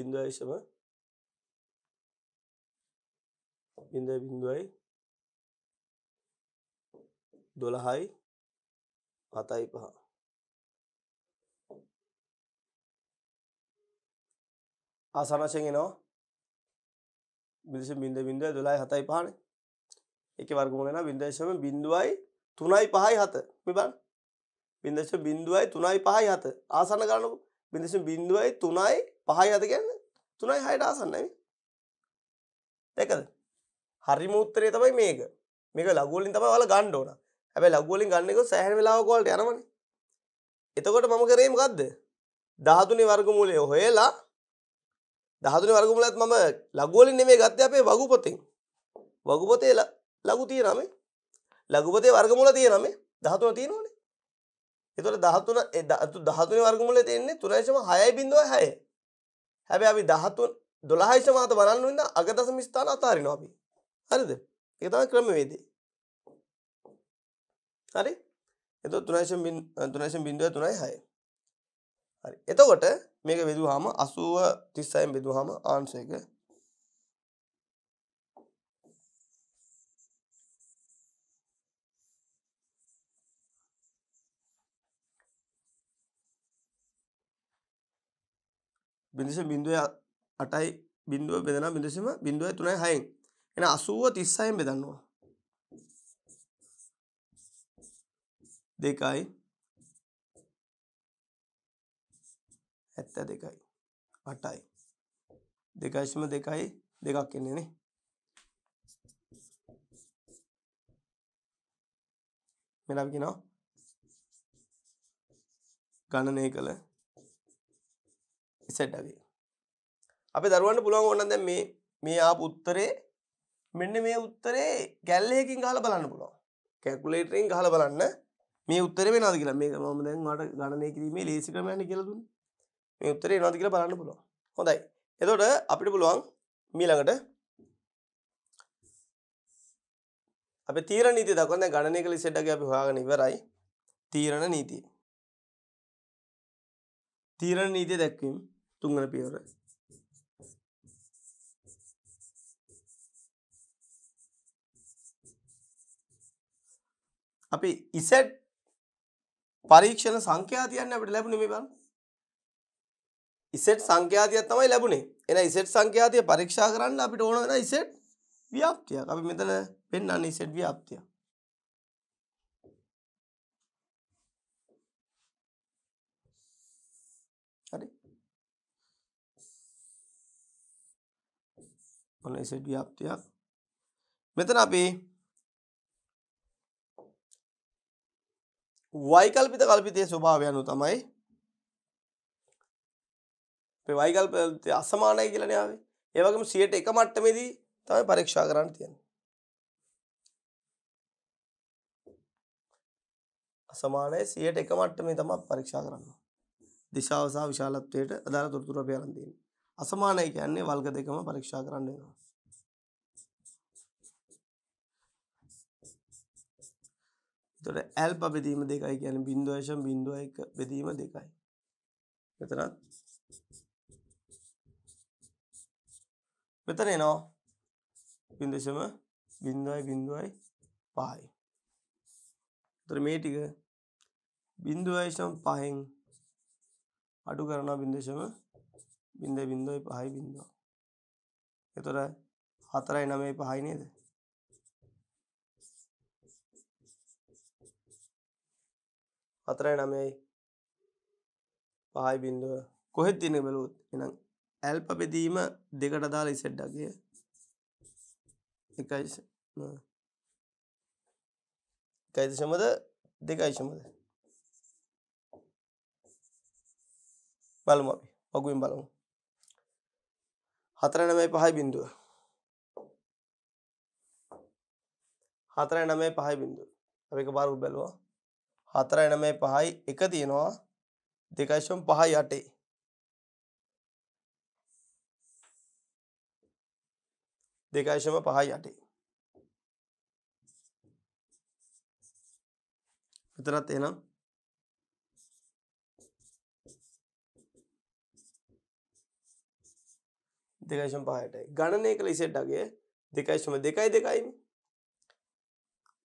බිඳුවයි සම බිඳ බිඳුවයි දොළහයි හතයි පහ ආසනශයෙන්ෙනවා බිලිස බිඳ බිඳ දොළයි හතයි පහන එක වර්ගුණෙන බින්දේශම බිඳුවයි තුනයි පහයි හත මෙබන් බින්දේශ බින්දුවයි තුනයි පහයි හත ආසන ගන්නපු බිඳසම් බින්දුවයි තුනයි පහයි හත ගැන්න තුනයි හයට ආසන්නයි ඒකද හරිම උත්තරේ තමයි මේක මේක ලගුවලින් තමයි ඔයාලා ගන්න ඕන හැබැයි ලගුවලින් ගන්න එක සෑහෙන වෙලාවක ඔයාලට යනවනේ එතකොට මම කරේ මොකද්ද 13 වර්ගමූලය හොයලා 13 වර්ගමූලයත් මම ලගුවලින් නෙමෙයි ගත්තේ අපේ වගු පොතෙන් වගු පොතේ ලගු තියෙනවා මේ ලගු පොතේ වර්ගමූල තියෙනවා මේ 13 තියෙනවනේ එතකොට 13 13 වර්ගමූලය තියෙන්නේ 3.6.6 හැබැ අපි දහතුන් දොළහයිශමාත බලන්නන්න අගදස මිස්ථාන අතාරි නොබි හරිද ඒතම ක්‍රමවේදී හරි එත තුනශ තුනශම් බින්දුව තුනයි හය හරි එතකොට මේක බෙදු හාම අසුව තිස්සයෙන් බෙදු හාම ආන්සේක බිඳිස බිඳුව අටයි බින්දුව බෙදෙන බිඳසම බිඳුව තුනයි හයින් එන අසුව තිස්සයෙන් බෙදන්නවා දෙකයි ඇත්ත දෙකයි අටයි දෙකයිශම දෙකයි දෙකක් එන්නේනේ මෙලවිගෙනවා ගණනය කළ ඉසට්ඩගේ අපි දරුවන්න පුළුවන් ඕන්න දැ මේ මේ ආපු උත්තරේ මෙන්න මේ උත්තරේ ගැල්ලයකින් ගහල බලන්න පුළුවන් කැකුලේටරෙන් ගහල බලන්න මේ උත්තර වෙනද කියලා මේ මම දැන් මට ගණනය කිරීමේ ලේසි ක්‍රමයන කියලදුන් මේ උත්තරේ නද කියලා බලන්න පුළුවන් හොඳයි එතොට අපිට පුළුවන් මීළඟට අප තීර නීති දක්වන්න ගණනය කලි සෙට්ටක අපි හාගන ඉවරයි තීරණ නීති තීරණ නීතිය දැක්වීම තුන්වන පියවර අපි ඉසෙට් පරීක්ෂණ සංඛ්‍යා තියන්න අපිට ලැබුණේ මේ බලන්න ඉසෙට් සංඛ්‍යාතියක් තමයි ලැබුණේ. එහෙනම් ඉසෙට් සංඛ්‍යාතිය පරීක්ෂා කරන්න අපිට ඕන වෙන ඉසෙට් ව්‍යාප්තියක්. අපි මෙතන පෙන්වන්නේ ඉසෙට් ව්‍යාප්තියක්. ඔන්න එසට් ව්‍යාප්තියක් මෙතන අපි වයිකල්පිත කල්පිතය ස්වභාවයනු තමයි වයිකල්ප අසමානය කියලනාවේ ඒවගේම සියට එක මට්ටමේදී තමයි පරීක්ෂා කරන්න තියෙන අසමානය සියට එක මට්ටමේ තමක් පරීක්ෂා කරන්න දිශාවසා විශාලත්වයට අදාළ තුොරතුර පයරන්දන්නේ අසමානයි කියන්නේ වර්ග දෙකම පරීක්ෂා කරන්න වෙනවා. එතකොට ඇල්ෆා බෙදීම දෙකයි කියන්නේ 0.01 බෙදීම දෙකයි. මෙතනත් මෙතන එනවා 0.005. එතකොට මේ ටික 0.5න් අඩු කරනවා 0.0 බින්ද බින්දයි පහයි බින්දෝ එතොට හතරයි නමයි පහයි නේද හතරයි නමයි පහයි බින්දුව කොහෙත් තින බැලුත් එනම් ඇල්ප පෙදීම දෙකට දාලා ඉසෙට්ඩගේ එකයි එකයිදශමද දෙකයිශමද බලමු අපි ඔගුවෙන් බලමු 495 බිංදුව 495 බිංදුව අපි එකපාරක් බලුවා 495යි 1 තියෙනවා 2.5යි 8 දෙකයිශම පහයි යටේ මෙතරත් එනම් දෙකයිශම් පහයටයි ගණනය කළ ඉසෙට්ටගේ දෙකයිශම දෙකයි දෙකයිම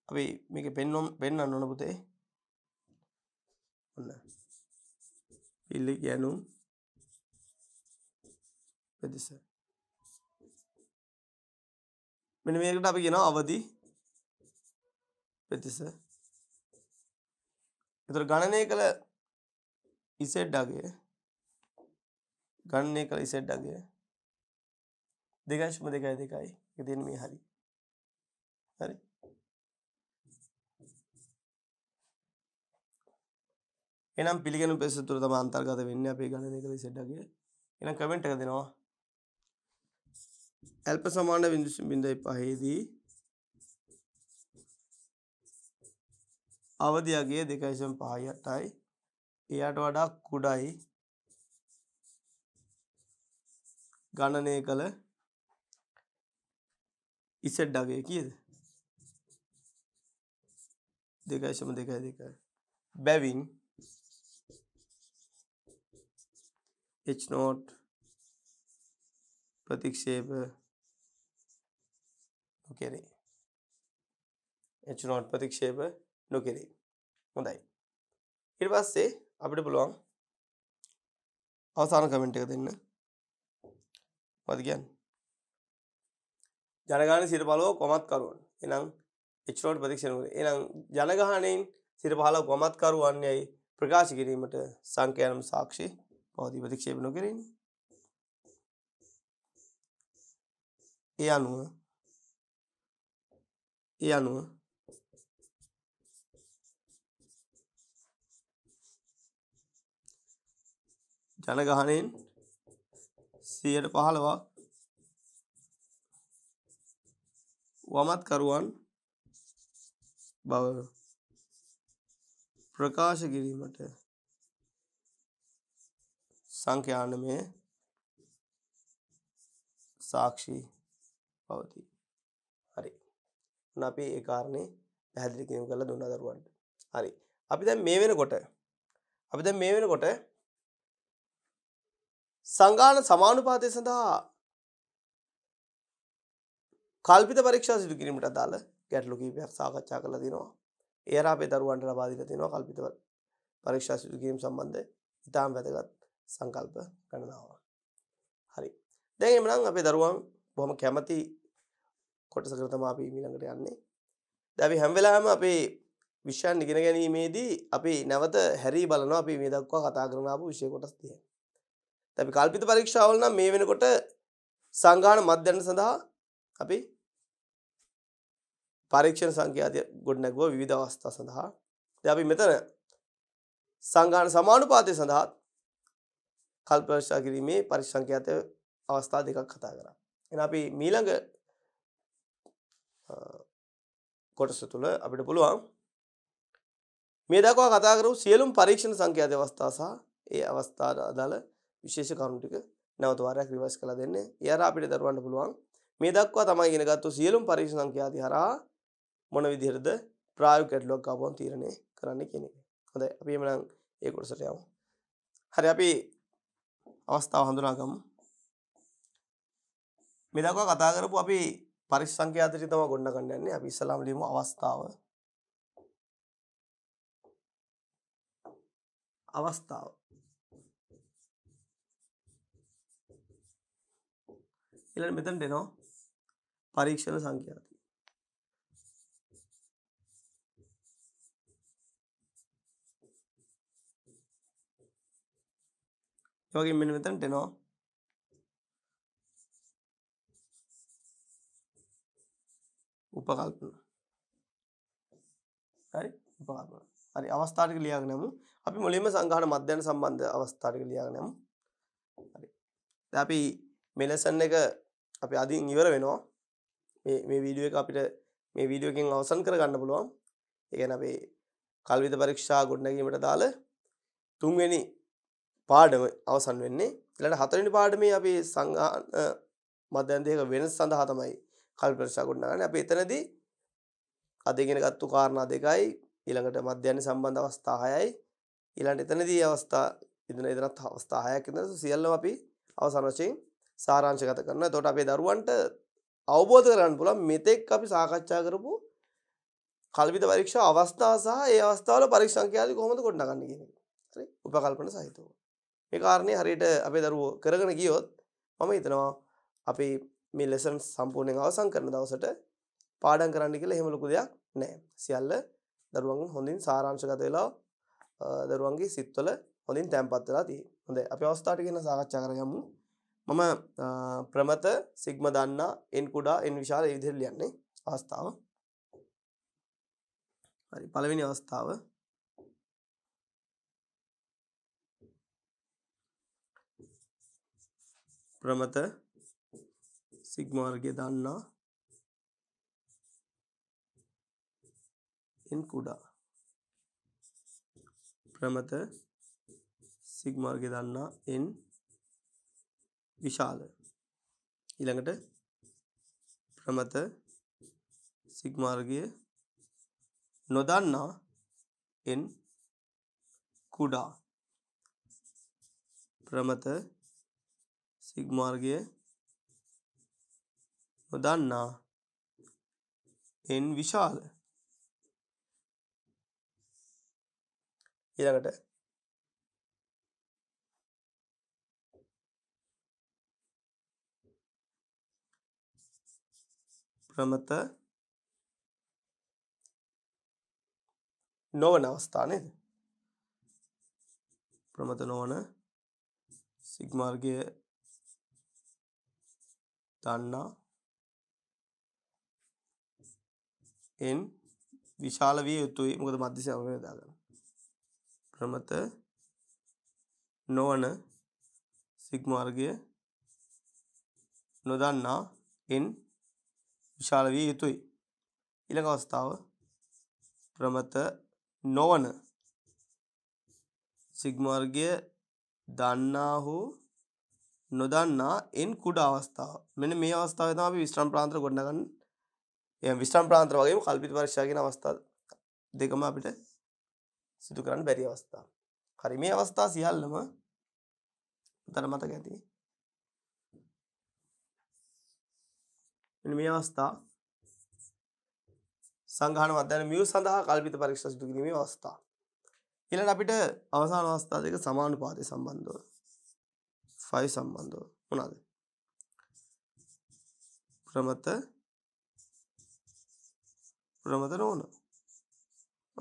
අපි මේක පෙන්නම් පෙන්න්න නොන පුතේ ඔන්න ඉල්ලි යැනුම් පෙතිස මෙන මේකට අපි කියෙන අවදි පෙතිස එතුර ගණනය කළ ඉසෙට්ඩගේ ගන්නේ කළ ඉසෙට්ඩගේ දෙකයිශ්ම දෙකයි දෙකයි ඉතින් මේ හරි හරි එනම් පිළිගෙන පෙසතුර තම අන්තර්ගත වෙන්න අපේ ගණන එක සෙට්ගේ එනම් කමෙන්ට් එක දෙනවා ඇල්ප සමාන බිඳු බිඳයි පහේදී අවධියගේ දෙකයිසම් පහයටයි එයට වඩා කුඩයි ගණනය කළ ඉසඩ් අගේ කියද දෙකයිශම දෙකයි දෙක බැවින් එනෝට් ප්‍රතික්ෂේප නොකෙරේ එනෝට් ප්‍රතික්ෂේප නොකෙරේ හොඳයි ඉට පස්සේ අපිට පුළුවන් අවසාන කමෙන්ට් එක දෙන්න මතිගන්න ජනගාන සිරපලෝ කොමත්කරුවන් එනම් එච්රෝට් ප්‍රතික්ෂණුව එනම් ජනගහනයෙන් සිරපහල කොමත්කරුවන්නේයි ප්‍රකාශ කිරීමට සංකයනම් සාක්ෂි පවති ප්‍රතික්ෂේපනො කරෙන ඒ අනුව ඒ අනුව ජනගහනයෙන් සියයට පහළවක් වමත්කරුවන් බව ප්‍රකාශ කිරීමට සංඛ්‍යානමය සාක්ෂි පවතී. හරි. උන අපි ඒ කාරණේ පැහැදිලි කිරීම කරලා දුන්නා දරුවන්ට. හරි. අපි දැන් මේ වෙනකොට අපි දැන් මේ වෙනකොට සංගාන සමානුපාතය සඳහා කල්පිත පරීක්ෂා සිදු කිරීමට දාල ගැටලු කීපයක් සාකච්ඡා කළ තිනවා ඒර අපේ දරුවන්ට ලබාදිල තිනවා කල්පිත පරීක්ෂා සිදු කිරීම සම්බන්ධ ඉතාම් වැදගත් සංකල්ප ගණනාව හරි දැන් එමනම් අපේ දරුවන් බොහොම කැමති කොටසකරතම අපි මීළඟට යන්නේ දැවි හැම්වෙලාම අපේ විශ්ෂන් ඉගෙන ගැනීමේදී අපි නැවත හැරි බලන අපි මේ දක්වා කතා කරනාපු විෂය කොටස් තිය. තැපි කල්පිත පරීක්ෂාවලන මේ වෙනකොට සංගාන මධ්‍යන සඳහා අපි පරීක්ෂණ සංඛ්‍යාතිය ගොඩනැගුව විවිධ අවස්ථා සඳහා. දැන් අපි මෙතන සංගාන සමානුපාතය සඳහා කල්ප පරීක්ෂා කිරීමේ පරීක්ෂණ සංඛ්‍යාතය අවස්ථා දෙකක් කතා කරා. එහෙනම් අපි මීළඟ කොටස තුළ අපිට පුළුවන් මේ දක්වා කතා කරපු සියලුම පරීක්ෂණ සංඛ්‍යාත අවස්ථා සහ ඒ අවස්ථාට අදාළ විශේෂ කරුණු ටික නැවත වාරයක් රිවයිස් කරලා දෙන්න. ඒ අර අපිට දරුවන්න පුළුවන්. මේ දක්වා තමයි ඉගෙන ගත්තු සියලුම පරීක්ෂණ සංඛ්‍යාති හරහා මොන විදිහටද ප්‍රායෝගික කැටලොග් ආපුවම තීරණය කරන්න කියන එක. හොඳයි අපි එමනම් ඒ කොටසට යමු. හරි අපි අවස්ථාව හඳුනාගමු. මේ දක්වා කතා කරපු අපි පරිස් සංඛ්‍යාතරය තමයි ගොඩනගන්න යන්නේ. අපි ඉස්සලාම ලියමු අවස්ථාව. අවස්ථාව ඊළඟ මෙතනට එනවා පරීක්ෂණ සංඛ්‍යාව වගේ මෙන්න මෙතනට එනවා උපකල්පන හරි උපකල්පන හරි අවස්ථාටික ලියාගෙන යමු අපි මුලින්ම සංගාහන මධ්‍යන සම්බන්ධ අවස්ථාටික ලියාගෙන යමු හරි දැන් අපි මේ ලෙසන් එක අපි අදින් ඉවර වෙනවා මේ මේ වීඩියෝ එක අපිට මේ වීඩියෝ එකෙන් අවසන් කරගන්න පුළුවන් ඒ කියන්නේ අපේ කල්විත පරීක්ෂා ගොඩනැගීමට දාලා තුන්වෙනි පාඩම අවසන් වෙන්නේ ඊළඟ හතරවෙනි පාඩමේ අපි සංඝාන මධ්‍යන් දෙක වෙනස් සඳහා තමයි කල්පනා ගොඩනගන්නේ. අපි එතනදී අද ඉගෙනගත්තු කාරණා දෙකයි ඊළඟට මධ්‍යන්නේ සම්බන්ධ අවස්ථා 6යි ඊළඟට එතනදී අවස්ථා ඉදන ඉදනත් අවස්ථා 6ක් ඉදන් සියල්ලම අපි අවසන් වශයෙන් සාරාංශගත කරනවා. එතකොට අපේ දරුවන්ට අවබෝධ කරගන්න පුළුවන් මෙතෙක් අපි සාකච්ඡා කරපු කල්විත පරීක්ෂා අවස්ථා සහ ඒ අවස්ථාවල පරීක්ෂා සංඛ්‍යාදී කොහොමද ගොඩනගන්නේ කියන එක. හරි. උපකල්පන සහිතව. මේ කාරණය හරියට අපේ දරුවෝ කරගෙන ගියොත් මම හිතනවා අපි මේ ලෙසන් සම්පූර්ණයෙන් අවසන් කරන දවසට පාඩම් කරන්න කියලා එහෙම ලොකු දෙයක් නැහැ. සියල්ල දරුවන්ගෙන් හොඳින් සාරාංශගත වෙලා දරුවන්ගේ සිත්වල හොඳින් තැන්පත් වෙලා තියෙනවා. හොඳයි අපි අවස්ථාවට ගෙන සාකච්ඡා කරගමු. මම ප්‍රමත සිග්ම දන්නා එන් කුඩා එන් විශාල ඒ විදිහට ලියන්නේ අවස්ථාව. හරි පළවෙනි අවස්ථාව ප්‍රමත සිග්මාර්ගය දන්නා එන් කුඩා ප්‍රමත සිග්මාර්ගය දන්නා එන් විශාල ඊළඟට ප්‍රමත සිග්මාර්ගය නොදන්නා එන් කුඩා ප්‍රමත සිග් මාර්ගය නොදන්නා එන් විශාල ඊළඟට ප්‍රමත නොවන අවස්ථා නේද ප්‍රමත නොවන සිග්මාර්ගය දන්නා එන් විශාල විය යුතුයි මොකද මධ්‍යස්ථ අංගය දාගන්න. ප්‍රමත නොවන සිග් මාර්ගය නොදන්නා එන් විශාල විය යුතුයි. ඊළඟ අවස්ථාව ප්‍රමත නොවන සිග් මාර්ගය දන්නා හෝ නොදන්නා එන් කුඩා අවස්ථාව මෙන මේ අවස්ථාව තම අපි විශ්‍රම් ප්‍රාන්ත්‍ර ගොඩනගන්න විශ්‍රම් ප්‍රාන්ත්‍ර වගේම කල්පිත පරික්ෂාගෙන අවස්ථා දෙකම අපිට සිදු කරන්න බැරි අවස්ථා හරි මේ අවස්ථා සියල්ලම තර මතක ඇති මේ අවස්ථා සංගහන අධ්‍යන මිය සඳහා කල්පිත පරීක්ෂ සිදුකිරීමේ අවස්ථා. ඉලට අපිට අවසාන අවස්ථා දෙක සමානු පාදය සම්බන්ධව. 5 සම්බන්ධව මොනවාද? ප්‍රමත ප්‍රමත නෝන.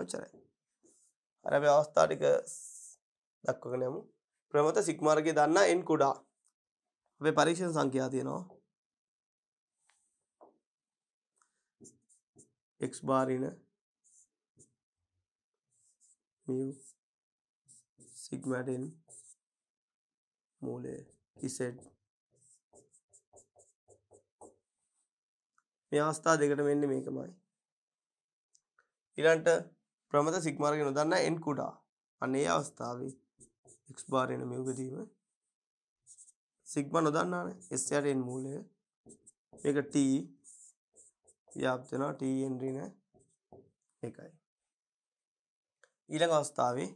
ඔච්චරයි. අර අපි අවස්ථා ටික දක්වගෙන යමු. ප්‍රමත සිග්මා වර්ගය දන්නා n කුඩා. අපේ පරීක්ෂණ සංඛ්‍යා තියෙනවා. x bar in mu sigma 10 මූලය කිසෙට් මේ අවස්ථා දෙකට වෙන්නේ මේකමයි ඊළඟට ප්‍රමත සිග්මාර්ගය නොදන්නා n කුඩා අනේ අවස්ථාවේ x bar එන මේ උපදීම සිග්මා නොදන්නානේ s යට n මූලය මේක t ව්‍යාප්ත වෙනවා t n ඍණ එකයි ඊළඟ අවස්ථාවේ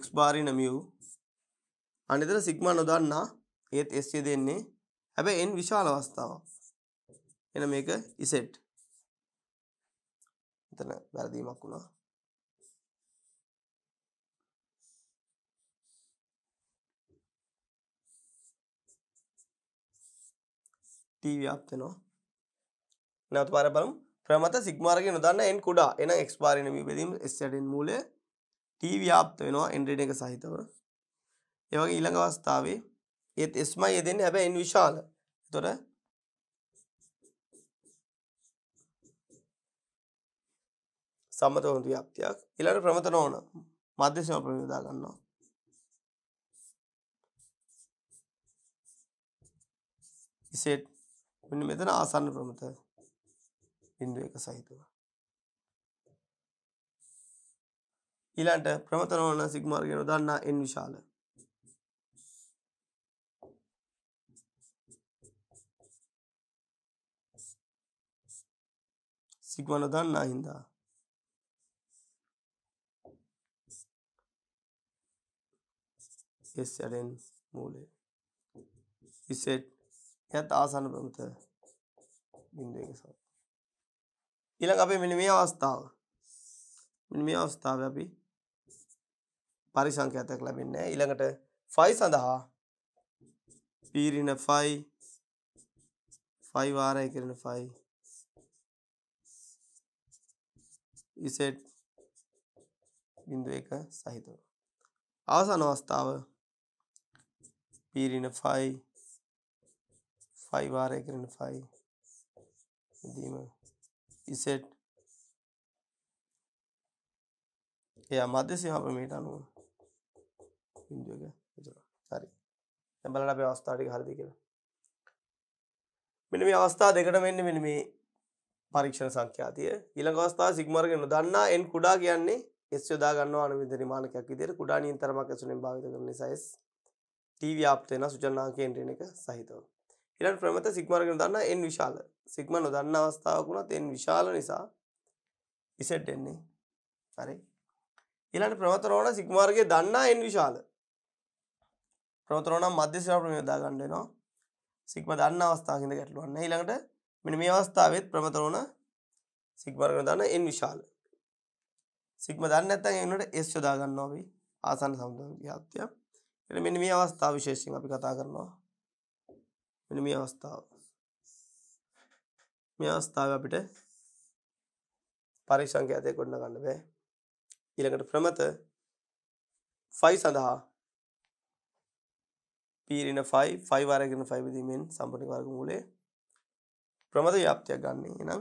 x bar in mu අනිතර සිග්මා නොදන්නා ඒත් S යෙදෙන්නේ. හැබැයි n විශාල අවස්ථාවක්. එන මේක Z. එතන වැරදීමක් වුණා. t ව්‍යාප්ත වෙනවා. නැවත පාර බලමු. ප්‍රමත සිග්මා වර්ගය නොදන්න n කුඩා. එහෙනම් x bar එන මේ බෙදීම S යටින් මූලය t ව්‍යාප්ත වෙනවා n රිඩ එක සහිතව. ඒ වගේ ඊළඟ අවස්ථාවේ ඒත් S-මයි යෙදෙන්නේ හැබැයි n විශාල. එතකොට සම්මතවන්ත ව්‍යාප්තියක්. ඊළඟ ප්‍රමත නෝන මධ්‍ය සීමා ප්‍රමේය දා ගන්නවා. ඉසෙට් මෙන්න මෙතන ආසන්න ප්‍රමත බිඳු එක සහිතව. ඊළඟට ප්‍රමත නෝන සිග්මා කියන දන්නා n විශාල. සිග්මා නොදන්නා හින්දා S යටෙන් මූලය ඉසෙට් එයත් ආසන්න ප්‍රමුත බින්දුව එක සම ඊළඟ අපේ මෙන්න මේ අවස්ථාව මෙන්න මේ අවස්ථාවේ අපි පරිසංඛ්‍යාතයක් ලැබෙන්නේ නැහැ ඊළඟට ෆයි සඳහා පීරින ෆයි ෆයි වාරය කරන ෆයි ඉසෙට් බිඳු එක සහිතව ආසන අවස්ථාව පීරින ෆයි ෆයිවාරය කරන ෆයි දීම ඉසෙට් එය මධ්‍යසි හපමට අනුව ඉදුවක හරි තැබලට අපේ අවස්ථාටික හරදි කියලා මෙන මේ අවස්ථා දෙකට මෙන්න මෙන මේ පරීක්ෂණ සංඛ්‍යාතිය ඊළඟ අවස්ථාව සිග්මාර්ග නොදන්නා n කුඩා කියන්නේ s යොදා ගන්නවා අනුවිද නිමානකයක් විදිහට කුඩා නියන්තරමක් ඇසුරෙන් භාවිත කරන නිසා s t ව්‍යාප්ත වෙන සුචනාංකේන්ද්‍රයන එක සහිතව ඊළඟ ප්‍රමත සිග්මාර්ග නොදන්නා n විශාල සිග්මා නොදන්නා අවස්ථාවක් වුණත් n විශාල නිසා z එන්නේ හරි ඊළඟ ප්‍රමත රෝණ සිග්මාර්ගය දන්නා n විශාල ප්‍රමත රෝණ මධ්‍ය සිරා ප්‍රමේය යොදා ගන්න වෙනවා සිග්මා දන්නා අවස්ථාවක ඉඳ ගැටලුවක් නැහැ ඊළඟට මෙන්න මේ අවස්ථාවෙත් ප්‍රමතනෝන සිග්මා කරන දාන n විශාල. සිග්මා දන්නේ නැත්නම් ඒ වෙනුවට s යොදා ගන්නවා අපි ආසන්න සමතුලිතය. එතන මෙන්න මේ අවස්ථාව විශේෂයෙන් අපි කතා කරනවා. මෙන්න මේ අවස්ථාව. මේ අවස්ථාව අපිට පරිසංඛ්‍යාතය ගොඩන ගන්න බෑ. ඊළඟට ප්‍රමත 5 සඳහා p ඍණ 5 5 වර්ග ඍණ 5 දීමෙන් සම්පූර්ණ වර්ගමූලයේ ප්‍රමද ව්‍යාප්තියක් ගන්න එනම්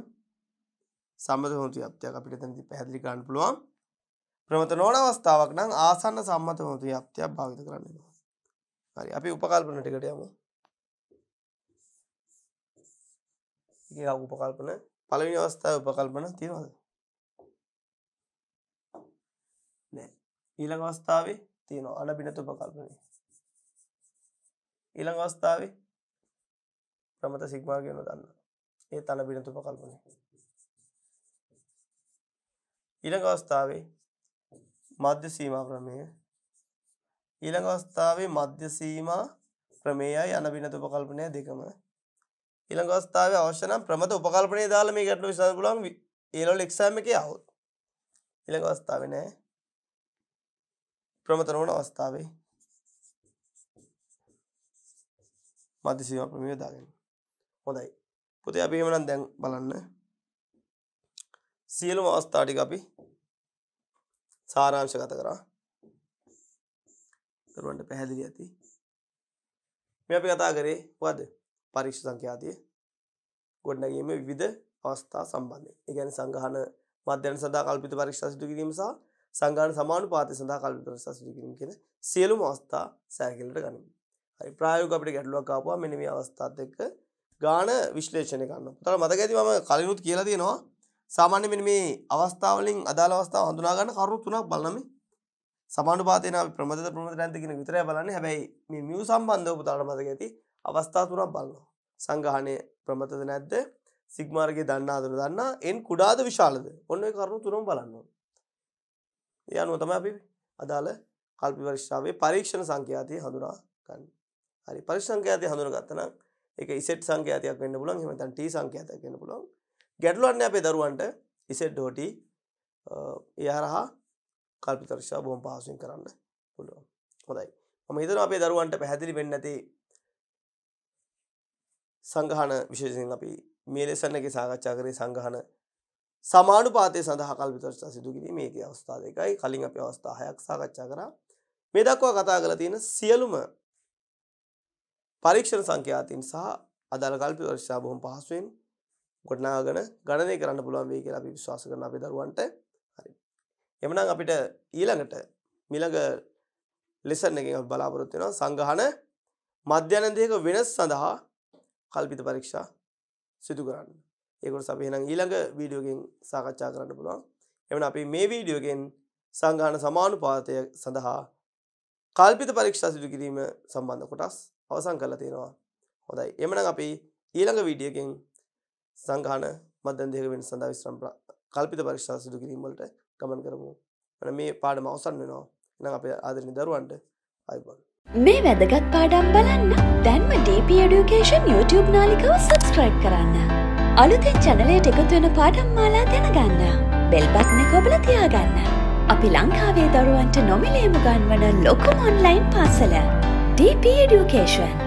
සම්බද හොතු ව්‍යාප්තියක් අපිට එතනදී පැහැදිලි කරන්න පුළුවන් ප්‍රමත නොවන අවස්ථාවක් නම් ආසන්න සම්මත හොතු ව්‍යාප්තියක් භාවිත කරන්න වෙනවා හරි අපි උපකල්පන ටිකට යමු ඉතින් උපකල්පන පළවෙනි අවස්ථාවේ උපකල්පන තියනවද නෑ ඊළඟ අවස්ථාවේ තියෙනවා අනබිනත උපකල්පනය ඊළඟ අවස්ථාවේ ප්‍රමත සිග්මා කියනවා දන්නවා ඒ තල බිනතුප කල්පනේ. ඊළඟ අවස්ථාවේ මධ්‍ය සීමා ප්‍රමේය ඊළඟ අවස්ථාවේ මධ්‍ය සීමා ප්‍රමේයයි අනබිනත උපකල්පනය දෙකම ඊළඟ අවස්ථාවේ අවශ්‍ය නම් ප්‍රමත උපකල්පනය දාලා මේ ගැටලුව විසඳන්න පුළුවන් ඒලවල එක්සෑම් එකේ આવොත් ඊළඟ අවස්ථාවේ නෑ ප්‍රමත නොවන අවස්ථාවේ මධ්‍ය සීමා ප්‍රමේය දාගන්න හොඳයි පුතේ අපි එහෙමනම් දැන් බලන්න සියලුම අවස්ථා ටික අපි සාරාංශගත කරා. දරුවන්ට පැහැදිලි ඇති. මේ අපි කතා කරේ මොකද්ද? පරීක්ෂ සංඛ්‍යාතිය ගොඩනැගීමේ විවිධ අවස්ථා සම්බන්ධයෙන්. ඒ කියන්නේ සංගහන මධ්‍යන සඳහා කල්පිත පරීක්ෂා සිදු කිරීම සහ සංගහන සමානුපාතය සඳහා කල්පිත පරීක්ෂා සිදු කිරීම කියන සියලුම අවස්ථා සැලකිල්ලට ගනිමු. හරි ප්‍රායෝගික අපිට ගැටලුවක් ආපුවා මෙන්න මේ අවස්ථාත් එක්ක ගාන විශ්ලේෂණය කරන්න. තර මතක ඇති මම කලිනුත් කියලා තියෙනවා සාමාන්‍ය මෙන්න මේ අවස්ථාවලින් අදාළ අවස්ථාව හඳුනා ගන්න කරුණු තුනක් බලන්න මේ. සමානුපාතයෙන් අපි ප්‍රමදයට ප්‍රමදයට නැන්ද කියන විතරයි බලන්නේ. හැබැයි මේ මියු සම්බන්ධව පුතාලට මතක ඇති අවස්ථා තුනක් බලනවා. සංගහණය ප්‍රමතද නැද්ද? සිග්මාර්ගයේ දන්නා දුර දන්නා එන් කුඩාද විශාලද? ඔන්න ඔය කරුණු තුනම බලන්න ඕනේ. ඒ අනුව තමයි අපි අදාළ කල්පි පරීක්ෂාවේ පරීක්ෂණ සංඛ්‍යාතය හඳුනා ගන්න. හරි පරීක්ෂණ සංඛ්‍යාතය හඳුනා ගත්තා නම් එක ඉසට සංඛ්‍යාතියක් වන්න පුලන් හමතන් ට සංඛ්‍යාතයක් වන්න පුලොන් ගැටලුවන්න අපේ දරුවන්ට ඉසෙට් ඩෝට එහරහා කල්පිතරක්ෂා බෝම් පහසුවෙන් කරන්න පුළුවන් හොදයි ම හිතන අපේ දරුවන්ට පැහැදිලි වෙන්නති සංගහන විශේෂෙන් අපි මේලෙසන්න එක සාකච්ඡා කරේ සංගහන සමානු පාතය සඳහ කල්පිතරක්ෂා සිදුකිරීම මේක අවස්ථාව දෙකයි කලින් අප අවස්ථාහයක් සාකච්ඡා කරා මේ දක්වා කතා කර තියෙන සියලුම පරීක්ෂණ සංඛ්‍යාතින් සහ අදාළ කල්පි වර්ෂා බොහොම පහසුවෙන් ගොඩනාගෙන ගණනය කරන්න පුළුවන් වෙයි කියලා අපි විශ්වාස කරන අපේ දරුවන්ට හරි. එමනම් අපිට ඊළඟට මිලඟ ලෙසන් එකෙන් අපි බලාපොරොත්තු වෙනවා සංගහන මධ්‍යන දෙක වෙනස් සඳහා කල්පිත පරීක්ෂා සිදු කරන්න. ඒකට අපි එහෙනම් ඊළඟ වීඩියෝ එකෙන් සාකච්ඡා කරන්න පුළුවන්. එමනම් අපි මේ වීඩියෝ එකෙන් සංගහන සමානුපාතය සඳහා කල්පිත පරීක්ෂා සිදු කිරීම සම්බන්ධ කොටස් අවසන් කරලා තියෙනවා. හොඳයි. එමනම් අපි ඊළඟ වීඩියෝ එකෙන් සංඝාන මධ්‍යම දෙක වෙනස සඳහා විස්තරම් කල්පිත පරීක්ෂා සිදු කිරීම වලට ගමන් කරමු. එනම් මේ පාඩම අවසන් වෙනවා. එනම් අපේ ආදරණීය දරුවන්ට ආයුබෝවන්. මේ වැදගත් පාඩම් බලන්න දැන්ම DP Education YouTube නාලිකාව subscribe කරන්න. අලුතෙන් channelයට එකතු වෙන පාඩම් මාලා දැනගන්න. bell button එක ඔබලා තියාගන්න. අපි ලංකාවේ දරුවන්ට නොමිලේම ගන්වන ලොකුම ඔන්ලයින් පාසල DP Education.